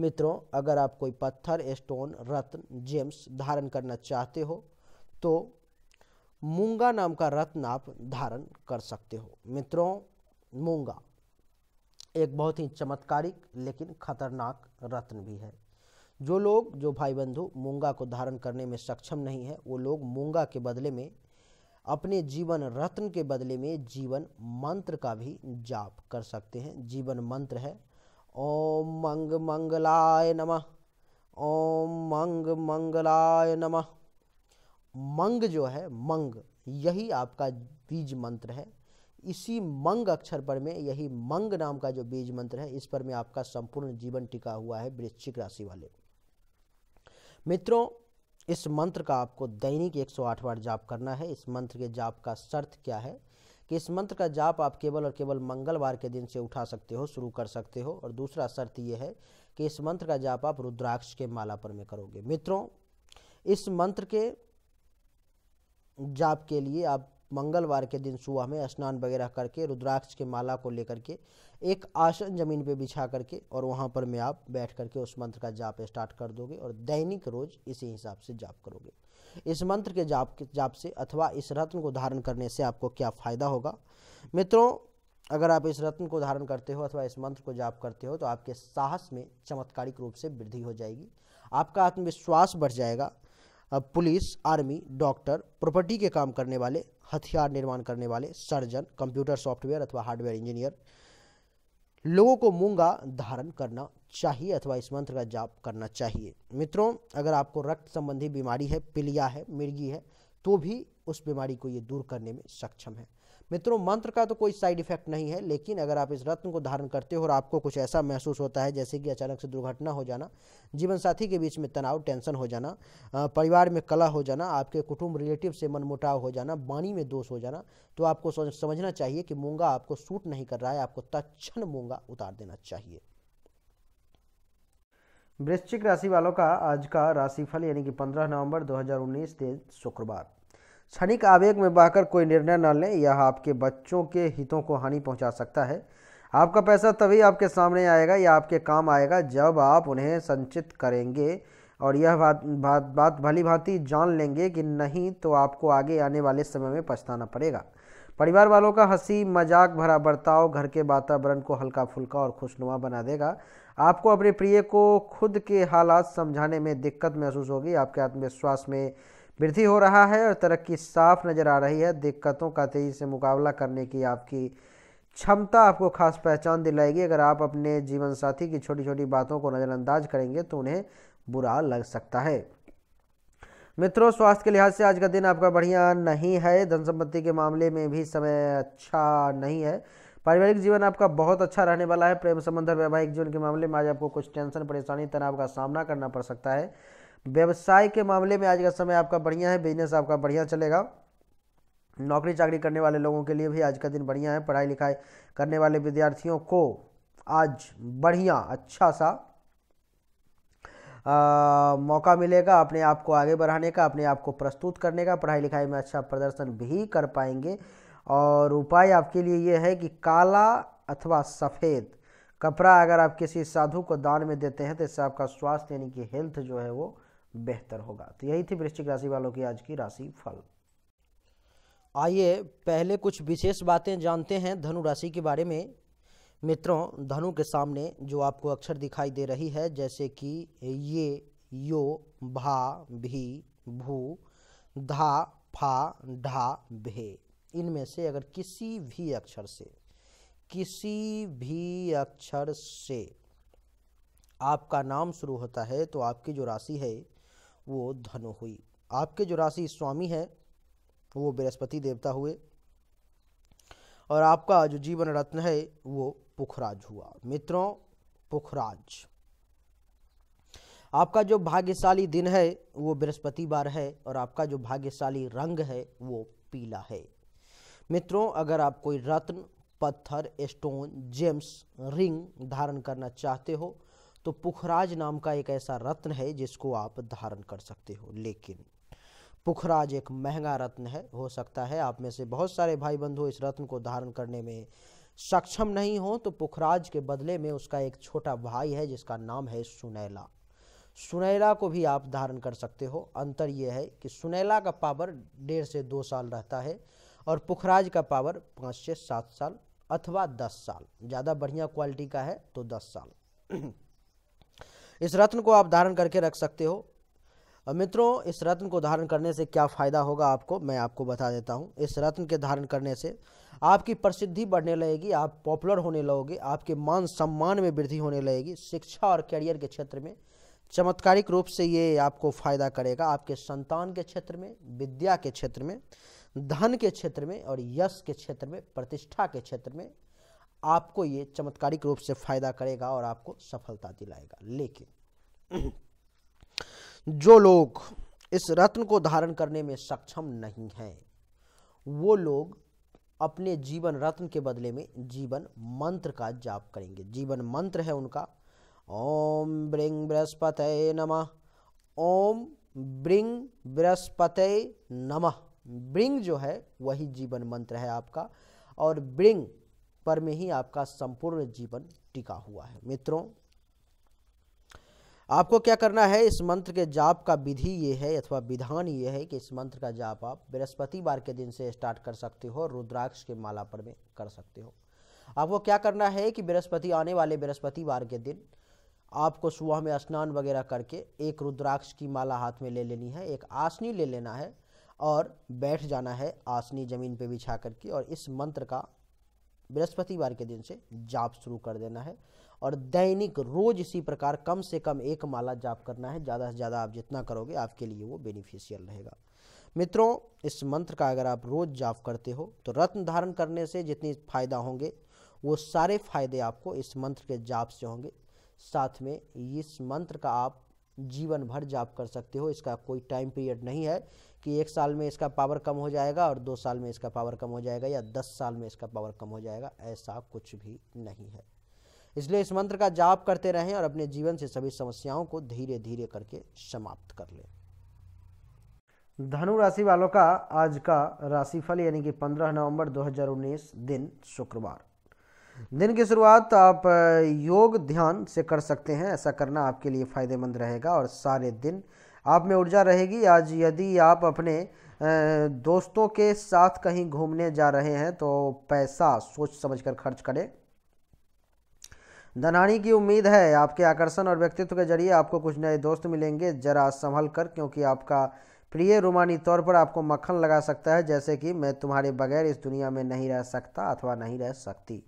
Speaker 1: मित्रों अगर आप कोई पत्थर स्टोन रत्न जेम्स धारण करना चाहते हो तो मूंगा नाम का रत्न आप धारण कर सकते हो मित्रों मूंगा एक बहुत ही चमत्कारिक लेकिन खतरनाक रत्न भी है जो लोग जो भाई बंधु मूंगा को धारण करने में सक्षम नहीं है वो लोग मूंगा के बदले में अपने जीवन रत्न के बदले में जीवन मंत्र का भी जाप कर सकते हैं जीवन मंत्र है ओम मंग मंगलाय नमः ओम मंग मंगलाय नमः मंग जो है मंग यही आपका बीज मंत्र है इसी मंग अक्षर पर में यही मंग नाम का जो बीज मंत्र है इस पर में आपका संपूर्ण जीवन टिका हुआ है वृश्चिक राशि वाले मित्रों इस मंत्र का आपको दैनिक 108 बार जाप करना है इस मंत्र के जाप का शर्त क्या है कि इस मंत्र का जाप आप केवल और केवल मंगलवार के दिन से उठा सकते हो शुरू कर सकते हो और दूसरा शर्त यह है कि इस मंत्र का जाप आप रुद्राक्ष के माला पर में करोगे मित्रों इस मंत्र के जाप के लिए आप मंगलवार के दिन सुबह में स्नान वगैरह करके रुद्राक्ष के माला को लेकर के एक आसन जमीन पे बिछा करके और वहाँ पर में आप बैठ करके उस मंत्र का जाप स्टार्ट कर दोगे और दैनिक रोज इसी हिसाब से जाप करोगे इस मंत्र के जाप के जाप से अथवा इस रत्न को धारण करने से आपको क्या फ़ायदा होगा मित्रों अगर आप इस रत्न को धारण करते हो अथवा इस मंत्र को जाप करते हो तो आपके साहस में चमत्कारिक रूप से वृद्धि हो जाएगी आपका आत्मविश्वास बढ़ जाएगा पुलिस आर्मी डॉक्टर प्रॉपर्टी के काम करने वाले हथियार निर्माण करने वाले सर्जन कंप्यूटर सॉफ्टवेयर अथवा हार्डवेयर इंजीनियर लोगों को मूंगा धारण करना चाहिए अथवा इस मंत्र का जाप करना चाहिए मित्रों अगर आपको रक्त संबंधी बीमारी है पिलिया है मिर्गी है तो भी उस बीमारी को ये दूर करने में सक्षम है मित्रों मंत्र का तो कोई साइड इफेक्ट नहीं है लेकिन अगर आप इस रत्न को धारण करते हो और आपको कुछ ऐसा महसूस होता है जैसे कि अचानक से दुर्घटना हो जाना जीवन साथी के बीच में तनाव टेंशन हो जाना परिवार में कला हो जाना आपके कुटुंब रिलेटिव से मनमुटाव हो जाना वाणी में दोष हो जाना तो आपको समझना चाहिए कि मूंगा आपको सूट नहीं कर रहा है आपको तक्षण मूंगा उतार देना चाहिए वृश्चिक राशि वालों का आज का राशिफल यानी कि 15 नवंबर 2019 उन्नीस शुक्रवार क्षणिक आवेग में बहकर कोई निर्णय न लें यह आपके बच्चों के हितों को हानि पहुंचा सकता है आपका पैसा तभी आपके सामने आएगा या आपके काम आएगा जब आप उन्हें संचित करेंगे और यह बात बात बात भली भांति जान लेंगे कि नहीं तो आपको आगे आने वाले समय में पछताना पड़ेगा परिवार वालों का हंसी मजाक भरा बर्ताव घर के वातावरण को हल्का फुल्का और खुशनुमा बना देगा आपको अपने प्रिय को खुद के हालात समझाने में दिक्कत महसूस होगी आपके आत्मविश्वास में वृद्धि हो रहा है और तरक्की साफ नज़र आ रही है दिक्कतों का तेज़ी से मुकाबला करने की आपकी क्षमता आपको खास पहचान दिलाएगी अगर आप अपने जीवन साथी की छोटी छोटी बातों को नज़रअंदाज करेंगे तो उन्हें बुरा लग सकता है मित्रों स्वास्थ्य के लिहाज से आज का दिन आपका बढ़िया नहीं है धन संपत्ति के मामले में भी समय अच्छा नहीं है पारिवारिक जीवन आपका बहुत अच्छा रहने वाला है प्रेम संबंध और वैवाहिक जीवन के मामले में आज आपको कुछ टेंशन परेशानी तनाव का सामना करना पड़ सकता है व्यवसाय के मामले में आज का समय आपका बढ़िया है बिजनेस आपका बढ़िया चलेगा नौकरी चाकरी करने वाले लोगों के लिए भी आज का दिन बढ़िया है पढ़ाई लिखाई करने वाले विद्यार्थियों को आज बढ़िया अच्छा सा आ, मौका मिलेगा अपने आप को आगे बढ़ाने का अपने आप को प्रस्तुत करने का पढ़ाई लिखाई में अच्छा प्रदर्शन भी कर पाएंगे और उपाय आपके लिए ये है कि काला अथवा सफ़ेद कपड़ा अगर आप किसी साधु को दान में देते हैं तो इससे आपका स्वास्थ्य यानी कि हेल्थ जो है वो बेहतर होगा तो यही थी वृश्चिक राशि वालों की आज की राशि फल आइए पहले कुछ विशेष बातें जानते हैं धनु राशि के बारे में मित्रों धनु के सामने जो आपको अक्षर दिखाई दे रही है जैसे कि ये यो भा भी भू धा फा ढा भे इनमें से अगर किसी भी अक्षर से किसी भी अक्षर से आपका नाम शुरू होता है तो आपकी जो राशि है वो धनु हुई आपके जो राशि स्वामी है वो बृहस्पति देवता हुए और आपका जो जीवन रत्न है वो पुखराज हुआ मित्रों पुखराज आपका जो भाग्यशाली दिन है वो बृहस्पति बार है और आपका जो भाग्यशाली रंग है वो पीला है मित्रों अगर आप कोई रत्न पत्थर स्टोन जेम्स रिंग धारण करना चाहते हो तो पुखराज नाम का एक ऐसा रत्न है जिसको आप धारण कर सकते हो लेकिन पुखराज एक महंगा रत्न है हो सकता है आप में से बहुत सारे भाई बंधु इस रत्न को धारण करने में सक्षम नहीं हो तो पुखराज के बदले में उसका एक छोटा भाई है जिसका नाम है सुनैला सुनैला को भी आप धारण कर सकते हो अंतर यह है कि सुनैला का पावर डेढ़ से दो साल रहता है और पुखराज का पावर पाँच से सात साल अथवा दस साल ज़्यादा बढ़िया क्वालिटी का है तो दस साल इस रत्न को आप धारण करके रख सकते हो मित्रों इस रत्न को धारण करने से क्या फ़ायदा होगा आपको मैं आपको बता देता हूँ इस रत्न के धारण करने से आपकी प्रसिद्धि बढ़ने लगेगी आप पॉपुलर होने लगोगे आपके मान सम्मान में वृद्धि होने लगेगी शिक्षा और कैरियर के क्षेत्र में चमत्कारिक रूप से ये आपको फ़ायदा करेगा आपके संतान के क्षेत्र में विद्या के क्षेत्र में धन के क्षेत्र में और यश के क्षेत्र में प्रतिष्ठा के क्षेत्र में आपको ये चमत्कारिक रूप से फायदा करेगा और आपको सफलता दिलाएगा लेकिन जो लोग इस रत्न को धारण करने में सक्षम नहीं हैं वो लोग अपने जीवन रत्न के बदले में जीवन मंत्र का जाप करेंगे जीवन मंत्र है उनका ओम ब्रिंग बृहस्पत नमः ओम ब्रिंग बृहस्पत नमः ब्रिंग जो है वही जीवन मंत्र है आपका और ब्रिंग पर में ही आपका संपूर्ण जीवन टिका हुआ है मित्रों आपको क्या करना है इस मंत्र के जाप का विधि ये है अथवा विधान ये है कि इस मंत्र का जाप आप बार के दिन से स्टार्ट कर सकते हो रुद्राक्ष के माला पर में कर सकते हो आपको क्या करना है कि बृहस्पति आने वाले बृहस्पतिवार के दिन आपको सुबह में स्नान वगैरह करके एक रुद्राक्ष की माला हाथ में ले लेनी है एक आसनी ले लेना है और बैठ जाना है आसनी ज़मीन पर बिछा करके और इस मंत्र का बृहस्पतिवार के दिन से जाप शुरू कर देना है और दैनिक रोज इसी प्रकार कम से कम एक माला जाप करना है ज़्यादा से ज़्यादा आप जितना करोगे आपके लिए वो बेनिफिशियल रहेगा मित्रों इस मंत्र का अगर आप रोज जाप करते हो तो रत्न धारण करने से जितनी फायदा होंगे वो सारे फायदे आपको इस मंत्र के जाप से होंगे साथ में इस मंत्र का आप जीवन भर जाप कर सकते हो इसका कोई टाइम पीरियड नहीं है कि एक साल में इसका पावर कम हो जाएगा और दो साल में इसका पावर कम हो जाएगा या दस साल में इसका पावर कम हो जाएगा ऐसा कुछ भी नहीं है इसलिए इस मंत्र का जाप करते रहें और अपने जीवन से सभी समस्याओं को धीरे धीरे करके समाप्त कर लें धनु राशि वालों का आज का राशिफल यानी कि 15 नवंबर 2019 दिन शुक्रवार दिन की शुरुआत आप योग ध्यान से कर सकते हैं ऐसा करना आपके लिए फ़ायदेमंद रहेगा और सारे दिन आप में ऊर्जा रहेगी आज यदि आप अपने दोस्तों के साथ कहीं घूमने जा रहे हैं तो पैसा सोच समझ कर खर्च करें धनानी की उम्मीद है आपके आकर्षण और व्यक्तित्व के जरिए आपको कुछ नए दोस्त मिलेंगे जरा संभल कर क्योंकि आपका प्रिय रूमानी तौर पर आपको मक्खन लगा सकता है जैसे कि मैं तुम्हारे बगैर इस दुनिया में नहीं रह सकता अथवा नहीं रह सकती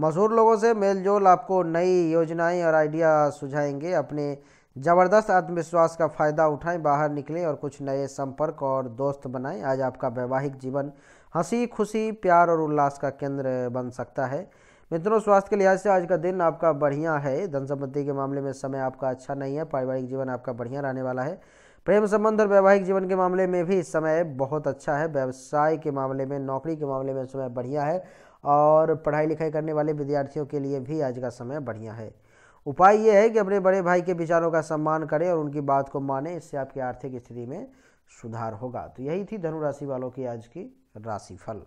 Speaker 1: मशहूर लोगों से मेलजोल आपको नई योजनाएं और आइडिया सुझाएंगे अपने ज़बरदस्त आत्मविश्वास का फ़ायदा उठाएं बाहर निकलें और कुछ नए संपर्क और दोस्त बनाएं आज आपका वैवाहिक जीवन हंसी खुशी प्यार और उल्लास का केंद्र बन सकता है मित्रों स्वास्थ्य के लिहाज से आज का दिन आपका बढ़िया है धन संपत्ति के मामले में समय आपका अच्छा नहीं है पारिवारिक जीवन आपका बढ़िया रहने वाला है प्रेम संबंध और वैवाहिक जीवन के मामले में भी समय बहुत अच्छा है व्यवसाय के मामले में नौकरी के मामले में समय बढ़िया है और पढ़ाई लिखाई करने वाले विद्यार्थियों के लिए भी आज का समय बढ़िया है उपाय यह है कि अपने बड़े भाई के विचारों का सम्मान करें और उनकी बात को माने इससे आपकी आर्थिक स्थिति में सुधार होगा तो यही थी धनुराशि वालों की आज की राशिफल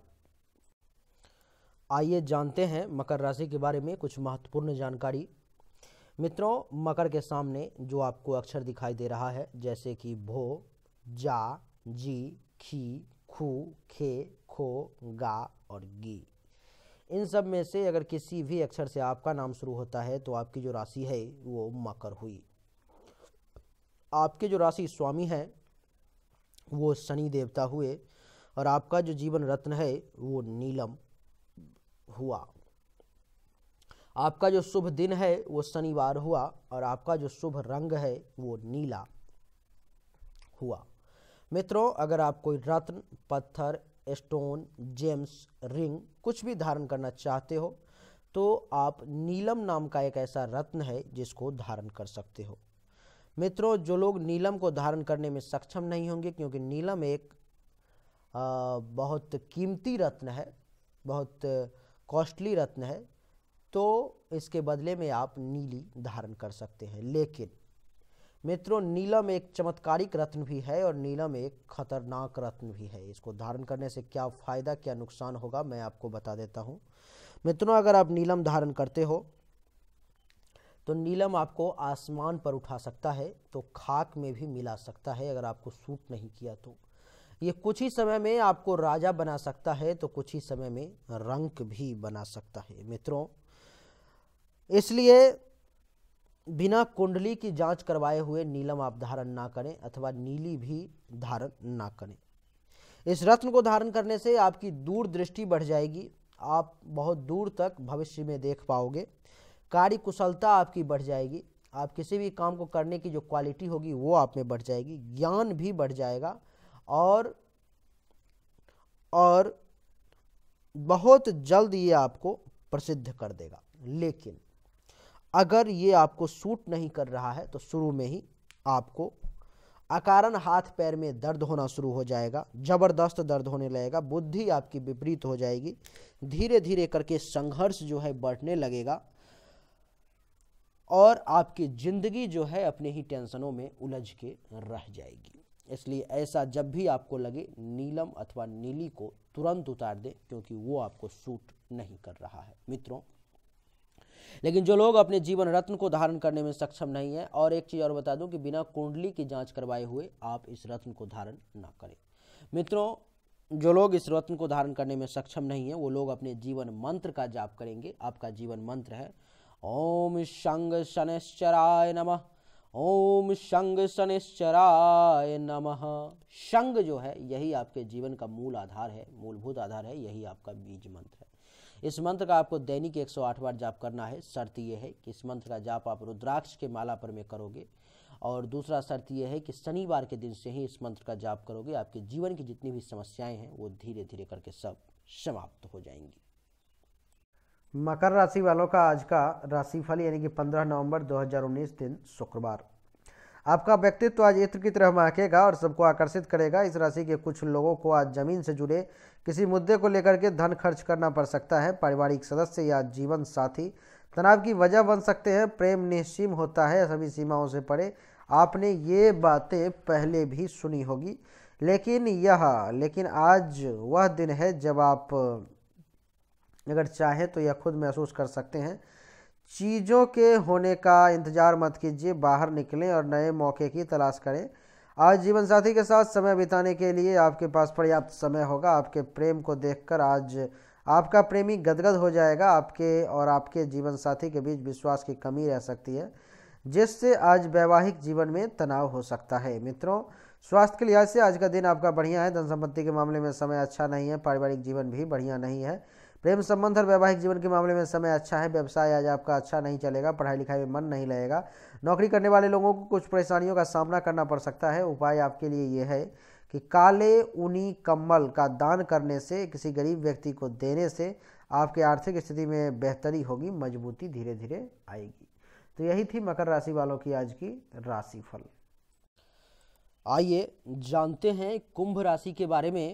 Speaker 1: आइए जानते हैं मकर राशि के बारे में कुछ महत्वपूर्ण जानकारी मित्रों मकर के सामने जो आपको अक्षर दिखाई दे रहा है जैसे कि भो जा जी खी खू खे खो गा और गी इन सब में से अगर किसी भी अक्षर से आपका नाम शुरू होता है तो आपकी जो राशि है वो मकर हुई आपके जो राशि स्वामी है वो शनि देवता हुए और आपका जो जीवन रत्न है वो नीलम हुआ आपका जो शुभ दिन है वो शनिवार हुआ और आपका जो शुभ रंग है वो नीला हुआ मित्रों अगर आप कोई रत्न पत्थर स्टोन जेम्स रिंग कुछ भी धारण करना चाहते हो तो आप नीलम नाम का एक ऐसा रत्न है जिसको धारण कर सकते हो मित्रों जो लोग नीलम को धारण करने में सक्षम नहीं होंगे क्योंकि नीलम एक आ, बहुत कीमती रत्न है बहुत कॉस्टली रत्न है तो इसके बदले में आप नीली धारण कर सकते हैं लेकिन मित्रों नीलम एक चमत्कारिक रत्न भी है और नीलम एक खतरनाक रत्न भी है इसको धारण करने से क्या फ़ायदा क्या नुकसान होगा मैं आपको बता देता हूँ मित्रों अगर आप नीलम धारण करते हो तो नीलम आपको आसमान पर उठा सकता है तो खाक में भी मिला सकता है अगर आपको सूट नहीं किया तो ये कुछ ही समय में आपको राजा बना सकता है तो कुछ ही समय में रंक भी बना सकता है मित्रों इसलिए बिना कुंडली की जांच करवाए हुए नीलम आप धारण ना करें अथवा नीली भी धारण ना करें इस रत्न को धारण करने से आपकी दूरदृष्टि बढ़ जाएगी आप बहुत दूर तक भविष्य में देख पाओगे कार्य कुशलता आपकी बढ़ जाएगी आप किसी भी काम को करने की जो क्वालिटी होगी वो आप में बढ़ जाएगी ज्ञान भी बढ़ जाएगा और और बहुत जल्द ये आपको प्रसिद्ध कर देगा लेकिन अगर ये आपको सूट नहीं कर रहा है तो शुरू में ही आपको अकारण हाथ पैर में दर्द होना शुरू हो जाएगा ज़बरदस्त दर्द होने लगेगा बुद्धि आपकी विपरीत हो जाएगी धीरे धीरे करके संघर्ष जो है बढ़ने लगेगा और आपकी ज़िंदगी जो है अपने ही टेंशनों में उलझ के रह जाएगी इसलिए ऐसा जब भी आपको लगे नीलम अथवा नीली को तुरंत उतार दें क्योंकि वो आपको सूट नहीं कर रहा है मित्रों लेकिन जो लोग अपने जीवन रत्न को धारण करने में सक्षम नहीं है और एक चीज़ और बता दूं कि बिना कुंडली की जांच करवाए हुए आप इस रत्न को धारण ना करें मित्रों जो लोग इस रत्न को धारण करने में सक्षम नहीं है वो लोग अपने जीवन मंत्र का जाप करेंगे आपका जीवन मंत्र है ओम शंग शनिश्चराय नम ओम शंग शनिश्चराय नम शंग जो है यही आपके जीवन का मूल आधार है मूलभूत आधार है यही आपका बीज मंत्र है इस मंत्र का आपको दैनिक 108 बार जाप करना है शर्त यह है कि इस मंत्र का जाप आप रुद्राक्ष के माला पर में करोगे और दूसरा शर्त यह है कि शनिवार के दिन से ही इस मंत्र का जाप करोगे आपके जीवन की जितनी भी समस्याएं हैं वो धीरे धीरे करके सब समाप्त हो जाएंगी मकर राशि वालों का आज का राशिफल यानी कि 15 नवंबर 2019 दिन शुक्रवार आपका व्यक्तित्व तो आज इत्र की तरह महकेगा और सबको आकर्षित करेगा इस राशि के कुछ लोगों को आज जमीन से जुड़े किसी मुद्दे को लेकर के धन खर्च करना पड़ सकता है पारिवारिक सदस्य या जीवन साथी तनाव की वजह बन सकते हैं प्रेम निस्सीम होता है सभी सीमाओं से परे आपने ये बातें पहले भी सुनी होगी लेकिन यह लेकिन आज वह दिन है जब आप अगर चाहें तो यह खुद महसूस कर सकते हैं चीज़ों के होने का इंतज़ार मत कीजिए बाहर निकलें और नए मौके की तलाश करें आज जीवन साथी के साथ समय बिताने के लिए आपके पास पर्याप्त समय होगा आपके प्रेम को देखकर आज आपका प्रेमी गदगद हो जाएगा आपके और आपके जीवन साथी के बीच विश्वास की कमी रह सकती है जिससे आज वैवाहिक जीवन में तनाव हो सकता है मित्रों स्वास्थ्य के लिहाज से आज का दिन आपका बढ़िया है धन संपत्ति के मामले में समय अच्छा नहीं है पारिवारिक जीवन भी बढ़िया नहीं है प्रेम संबंध और वैवाहिक जीवन के मामले में समय अच्छा है व्यवसाय आज आपका अच्छा नहीं चलेगा पढ़ाई लिखाई में मन नहीं लगेगा नौकरी करने वाले लोगों को कुछ परेशानियों का सामना करना पड़ सकता है उपाय आपके लिए ये है कि काले ऊनी कम्बल का दान करने से किसी गरीब व्यक्ति को देने से आपके आर्थिक स्थिति में बेहतरी होगी मजबूती धीरे धीरे आएगी तो यही थी मकर राशि वालों की आज की राशिफल आइए जानते हैं कुंभ राशि के बारे में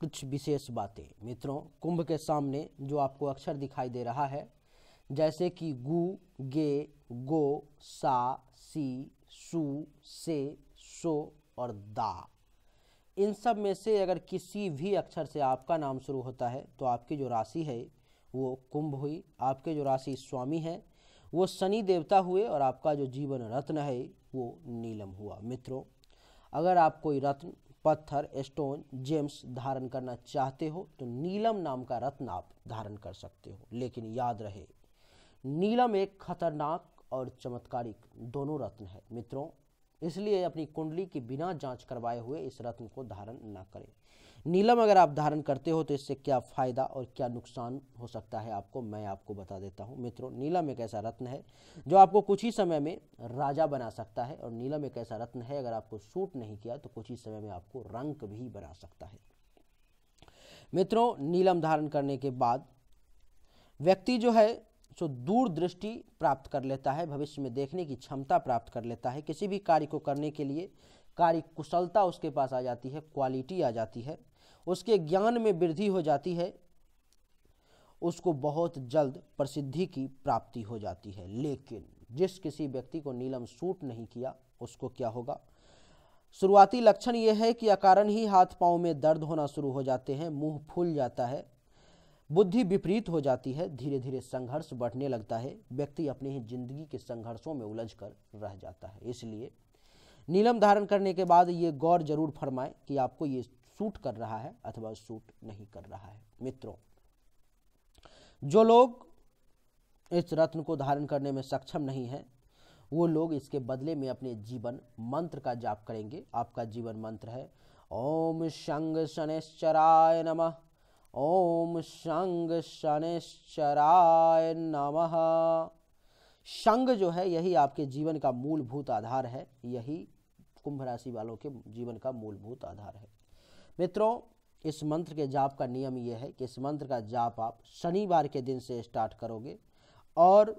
Speaker 1: कुछ विशेष बातें मित्रों कुंभ के सामने जो आपको अक्षर दिखाई दे रहा है जैसे कि गु गे गो सा सी सु से सो और दा इन सब में से अगर किसी भी अक्षर से आपका नाम शुरू होता है तो आपकी जो राशि है वो कुंभ हुई आपके जो राशि स्वामी है वो शनि देवता हुए और आपका जो जीवन रत्न है वो नीलम हुआ मित्रों अगर आप कोई रत्न पत्थर स्टोन जेम्स धारण करना चाहते हो तो नीलम नाम का रत्न आप धारण कर सकते हो लेकिन याद रहे नीलम एक खतरनाक और चमत्कारिक दोनों रत्न है मित्रों इसलिए अपनी कुंडली की बिना जांच करवाए हुए इस रत्न को धारण ना करें नीलम अगर आप धारण करते हो तो इससे क्या फ़ायदा और क्या नुकसान हो सकता है आपको मैं आपको बता देता हूँ मित्रों नीलम एक ऐसा रत्न है जो आपको कुछ ही समय में राजा बना सकता है और नीलम एक ऐसा रत्न है अगर आपको सूट नहीं किया तो कुछ ही समय में आपको रंक भी बना सकता है मित्रों नीलम धारण करने के बाद व्यक्ति जो है सो दूर दृष्टि प्राप्त कर लेता है भविष्य में देखने की क्षमता प्राप्त कर लेता है किसी भी कार्य को करने के लिए कार्य कुशलता उसके पास आ जाती है क्वालिटी आ जाती है उसके ज्ञान में वृद्धि हो जाती है उसको बहुत जल्द प्रसिद्धि की प्राप्ति हो जाती है लेकिन जिस किसी व्यक्ति को नीलम सूट नहीं किया उसको क्या होगा शुरुआती लक्षण ये है कि अकारण ही हाथ पाँव में दर्द होना शुरू हो जाते हैं मुंह फूल जाता है बुद्धि विपरीत हो जाती है धीरे धीरे संघर्ष बढ़ने लगता है व्यक्ति अपनी ही जिंदगी के संघर्षों में उलझ कर रह जाता है इसलिए नीलम धारण करने के बाद ये गौर जरूर फरमाएं कि आपको ये सूट कर रहा है अथवा सूट नहीं कर रहा है मित्रों जो लोग इस रत्न को धारण करने में सक्षम नहीं है वो लोग इसके बदले में अपने जीवन मंत्र का जाप करेंगे आपका जीवन मंत्र है ओम शंग शनिश्चराय नम ओम शंग शनिश्चराय नम शंग जो है यही आपके जीवन का मूलभूत आधार है यही कुंभ राशि वालों के जीवन का मूलभूत आधार है मित्रों इस मंत्र के जाप का नियम यह है कि इस मंत्र का जाप आप शनिवार के दिन से स्टार्ट करोगे और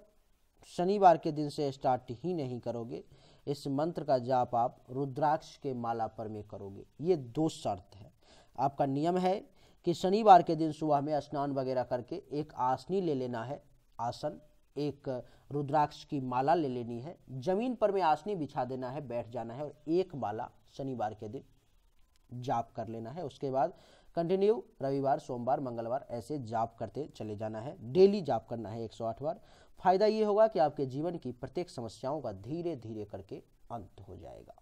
Speaker 1: शनिवार के दिन से स्टार्ट ही नहीं करोगे इस मंत्र का जाप आप रुद्राक्ष के माला पर में करोगे ये दो शर्त है आपका नियम है कि शनिवार के दिन सुबह में स्नान वगैरह करके एक आसनी ले लेना है आसन एक रुद्राक्ष की माला ले लेनी है जमीन पर में आसनी बिछा देना है बैठ जाना है और एक माला शनिवार के दिन जाप कर लेना है उसके बाद कंटिन्यू रविवार सोमवार मंगलवार ऐसे जाप करते चले जाना है डेली जाप करना है 108 बार फायदा ये होगा कि आपके जीवन की प्रत्येक समस्याओं का धीरे धीरे करके अंत हो जाएगा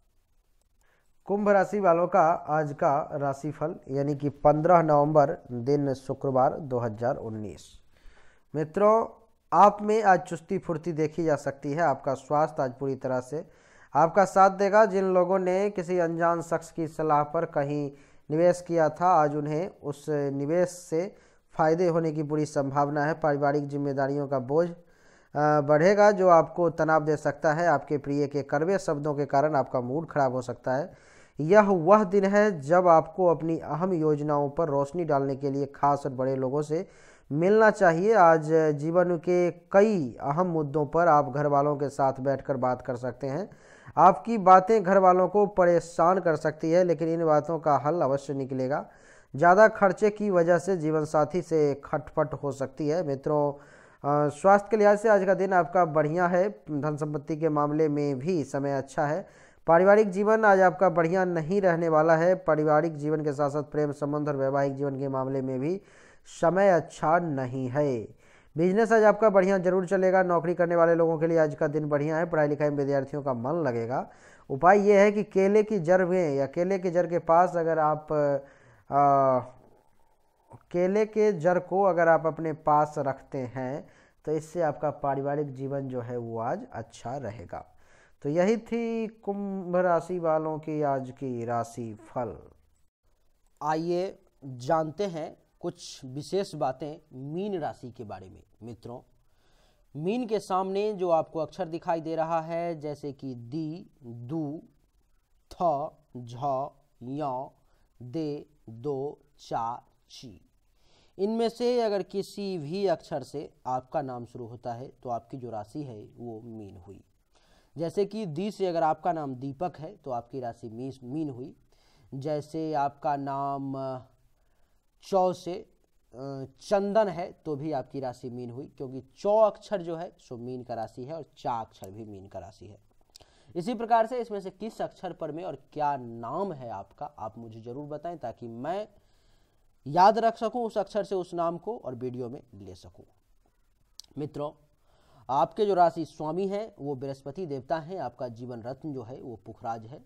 Speaker 1: कुंभ राशि वालों का आज का राशिफल यानी कि 15 नवंबर दिन शुक्रवार 2019 मित्रों आप में आज चुस्ती फुर्ती देखी जा सकती है आपका स्वास्थ्य आज पूरी तरह से आपका साथ देगा जिन लोगों ने किसी अनजान शख्स की सलाह पर कहीं निवेश किया था आज उन्हें उस निवेश से फ़ायदे होने की पूरी संभावना है पारिवारिक जिम्मेदारियों का बोझ बढ़ेगा जो आपको तनाव दे सकता है आपके प्रिय के करवे शब्दों के कारण आपका मूड खराब हो सकता है यह वह दिन है जब आपको अपनी अहम योजनाओं पर रोशनी डालने के लिए खास और बड़े लोगों से मिलना चाहिए आज जीवन के कई अहम मुद्दों पर आप घर वालों के साथ बैठकर बात कर सकते हैं आपकी बातें घर वालों को परेशान कर सकती है लेकिन इन बातों का हल अवश्य निकलेगा ज़्यादा खर्चे की वजह से जीवन साथी से खटपट हो सकती है मित्रों स्वास्थ्य के लिहाज से आज का दिन आपका बढ़िया है धन संपत्ति के मामले में भी समय अच्छा है पारिवारिक जीवन आज आपका बढ़िया नहीं रहने वाला है पारिवारिक जीवन के साथ साथ प्रेम संबंध और वैवाहिक जीवन के मामले में भी समय अच्छा नहीं है बिजनेस आज आपका बढ़िया जरूर चलेगा नौकरी करने वाले लोगों के लिए आज का दिन बढ़िया है पढ़ाई लिखाई में विद्यार्थियों का मन लगेगा उपाय ये है कि केले की जड़ में या केले के जड़ के पास अगर आप आ, केले के जड़ को अगर आप अपने पास रखते हैं तो इससे आपका पारिवारिक जीवन जो है वो आज अच्छा रहेगा तो यही थी कुंभ राशि वालों की आज की राशि फल आइए जानते हैं कुछ विशेष बातें मीन राशि के बारे में मित्रों मीन के सामने जो आपको अक्षर दिखाई दे रहा है जैसे कि दी दू थ झ दे दो चा ची इनमें से अगर किसी भी अक्षर से आपका नाम शुरू होता है तो आपकी जो राशि है वो मीन हुई जैसे कि दी से अगर आपका नाम दीपक है तो आपकी राशि मीन हुई जैसे आपका नाम चौ से चंदन है तो भी आपकी राशि मीन हुई क्योंकि चौ अक्षर जो है सो मीन का राशि है और चा अक्षर भी मीन का राशि है इसी प्रकार से इसमें से किस अक्षर पर में और क्या नाम है आपका आप मुझे ज़रूर बताएं ताकि मैं याद रख सकूं उस अक्षर से उस नाम को और वीडियो में ले सकूं मित्रों आपके जो राशि स्वामी हैं वो बृहस्पति देवता हैं आपका जीवन रत्न जो है वो पुखराज है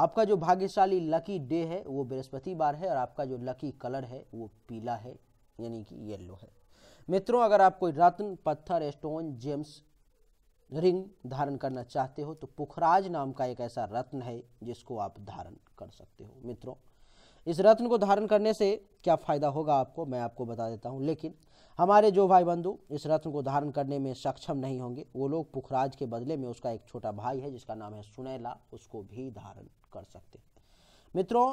Speaker 1: आपका जो भाग्यशाली लकी डे है वो बृहस्पतिवार है और आपका जो लकी कलर है वो पीला है यानी कि येलो है मित्रों अगर आप कोई रत्न पत्थर स्टोन जेम्स रिंग धारण करना चाहते हो तो पुखराज नाम का एक ऐसा रत्न है जिसको आप धारण कर सकते हो मित्रों इस रत्न को धारण करने से क्या फ़ायदा होगा आपको मैं आपको बता देता हूँ लेकिन हमारे जो भाई बंधु इस रत्न को धारण करने में सक्षम नहीं होंगे वो लोग पुखराज के बदले में उसका एक छोटा भाई है जिसका नाम है सुनैला उसको भी धारण कर सकते मित्रों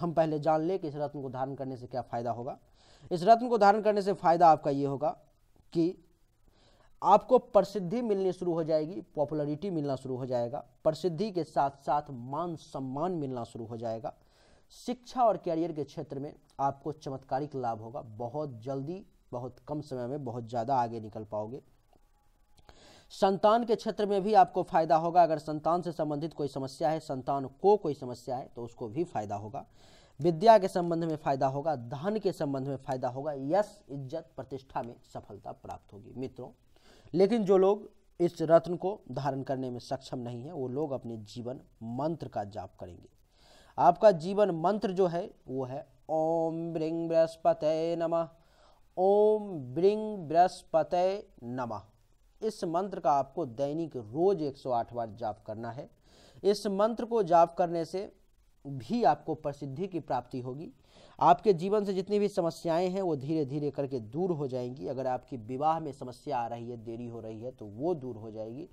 Speaker 1: हम पहले जान लें कि इस रत्न को धारण करने से क्या फ़ायदा होगा इस रत्न को धारण करने से फ़ायदा आपका ये होगा कि आपको प्रसिद्धि मिलनी शुरू हो जाएगी पॉपुलरिटी मिलना शुरू हो जाएगा प्रसिद्धि के साथ साथ मान सम्मान मिलना शुरू हो जाएगा शिक्षा और कैरियर के क्षेत्र में आपको चमत्कारिक लाभ होगा बहुत जल्दी बहुत कम समय में बहुत ज़्यादा आगे निकल पाओगे संतान के क्षेत्र में भी आपको फायदा होगा अगर संतान से संबंधित कोई समस्या है संतान को कोई समस्या है तो उसको भी फायदा होगा विद्या के संबंध में फायदा होगा धन के संबंध में फायदा होगा यश इज्जत प्रतिष्ठा में सफलता प्राप्त होगी मित्रों लेकिन जो लोग इस रत्न को धारण करने में सक्षम नहीं है वो लोग अपने जीवन मंत्र का जाप करेंगे आपका जीवन मंत्र जो है वो है ओम ब्रिंग बृहस्पतय नमः ओम ब्रिंग बृहस्पतय नमः इस मंत्र का आपको दैनिक रोज 108 बार जाप करना है इस मंत्र को जाप करने से भी आपको प्रसिद्धि की प्राप्ति होगी आपके जीवन से जितनी भी समस्याएं हैं वो धीरे धीरे करके दूर हो जाएंगी अगर आपकी विवाह में समस्या आ रही है देरी हो रही है तो वो दूर हो जाएगी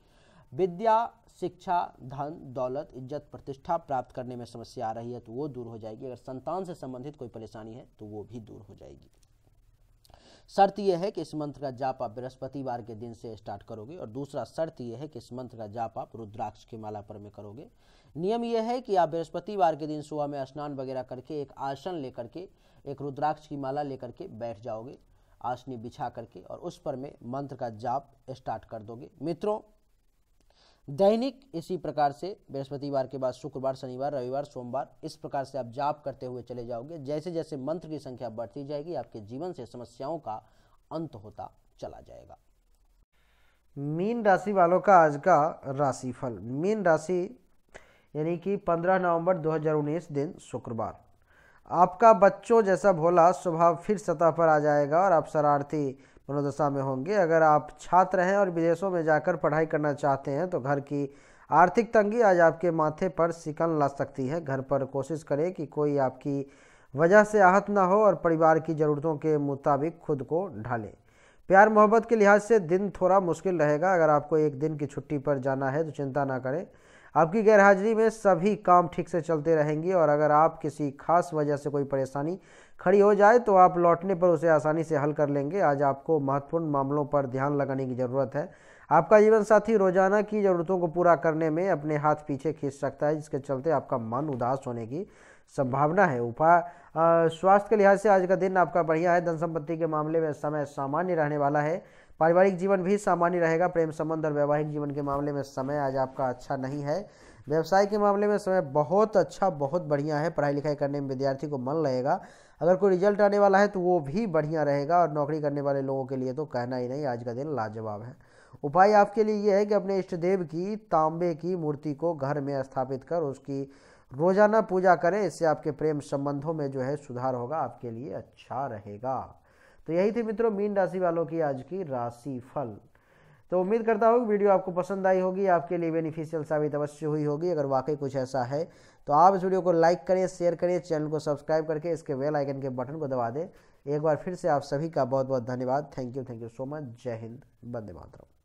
Speaker 1: विद्या शिक्षा धन दौलत इज्जत प्रतिष्ठा प्राप्त करने में समस्या आ रही है तो वो दूर हो जाएगी अगर संतान से संबंधित कोई परेशानी है तो वो भी दूर हो जाएगी शर्त यह है कि इस मंत्र का जाप आप बृहस्पतिवार के दिन से स्टार्ट करोगे और दूसरा शर्त यह है कि इस मंत्र का जाप आप रुद्राक्ष की माला पर में करोगे नियम यह है कि आप बृहस्पतिवार के दिन सुबह में स्नान वगैरह करके एक आसन लेकर के एक रुद्राक्ष की माला लेकर के बैठ जाओगे आसनी बिछा करके और उस पर में मंत्र का जाप स्टार्ट कर दोगे मित्रों दैनिक इसी प्रकार से बृहस्पतिवार के बाद शुक्रवार शनिवार रविवार सोमवार इस प्रकार से आप जाप करते हुए चले जाओगे जैसे जैसे मंत्र की संख्या बढ़ती जाएगी आपके जीवन से समस्याओं का अंत होता चला जाएगा मीन राशि वालों का आज का राशिफल मीन राशि यानी कि 15 नवंबर 2019 दिन शुक्रवार आपका बच्चों जैसा भोला स्वभाव फिर सतह पर आ जाएगा और आप शरारती दोनों दशा में होंगे अगर आप छात्र हैं और विदेशों में जाकर पढ़ाई करना चाहते हैं तो घर की आर्थिक तंगी आज आपके माथे पर सिकन ला सकती है घर पर कोशिश करें कि कोई आपकी वजह से आहत ना हो और परिवार की ज़रूरतों के मुताबिक खुद को ढालें प्यार मोहब्बत के लिहाज से दिन थोड़ा मुश्किल रहेगा अगर आपको एक दिन की छुट्टी पर जाना है तो चिंता ना करें आपकी गैरहाजिरी में सभी काम ठीक से चलते रहेंगे और अगर आप किसी खास वजह से कोई परेशानी खड़ी हो जाए तो आप लौटने पर उसे आसानी से हल कर लेंगे आज आपको महत्वपूर्ण मामलों पर ध्यान लगाने की ज़रूरत है आपका जीवन साथी रोजाना की ज़रूरतों को पूरा करने में अपने हाथ पीछे खींच सकता है जिसके चलते आपका मन उदास होने की संभावना है उपाय स्वास्थ्य के लिहाज से आज का दिन आपका बढ़िया है धन संपत्ति के मामले में समय सामान्य रहने वाला है पारिवारिक जीवन भी सामान्य रहेगा प्रेम संबंध और वैवाहिक जीवन के मामले में समय आज आपका अच्छा नहीं है व्यवसाय के मामले में समय बहुत अच्छा बहुत बढ़िया है पढ़ाई लिखाई करने में विद्यार्थी को मन लगेगा अगर कोई रिजल्ट आने वाला है तो वो भी बढ़िया रहेगा और नौकरी करने वाले लोगों के लिए तो कहना ही नहीं आज का दिन लाजवाब है उपाय आपके लिए ये है कि अपने इष्ट देव की तांबे की मूर्ति को घर में स्थापित कर उसकी रोजाना पूजा करें इससे आपके प्रेम संबंधों में जो है सुधार होगा आपके लिए अच्छा रहेगा तो यही थी मित्रों मीन राशि वालों की आज की राशि फल तो उम्मीद करता हूँ कि वीडियो आपको पसंद आई होगी आपके लिए बेनिफिशियल साबित अवश्य हुई होगी अगर वाकई कुछ ऐसा है तो आप इस वीडियो को लाइक करें शेयर करें चैनल को सब्सक्राइब करके इसके वेल आइकन के बटन को दबा दें एक बार फिर से आप सभी का बहुत बहुत धन्यवाद thank you thank you so much जय हिंद वंदे मातरम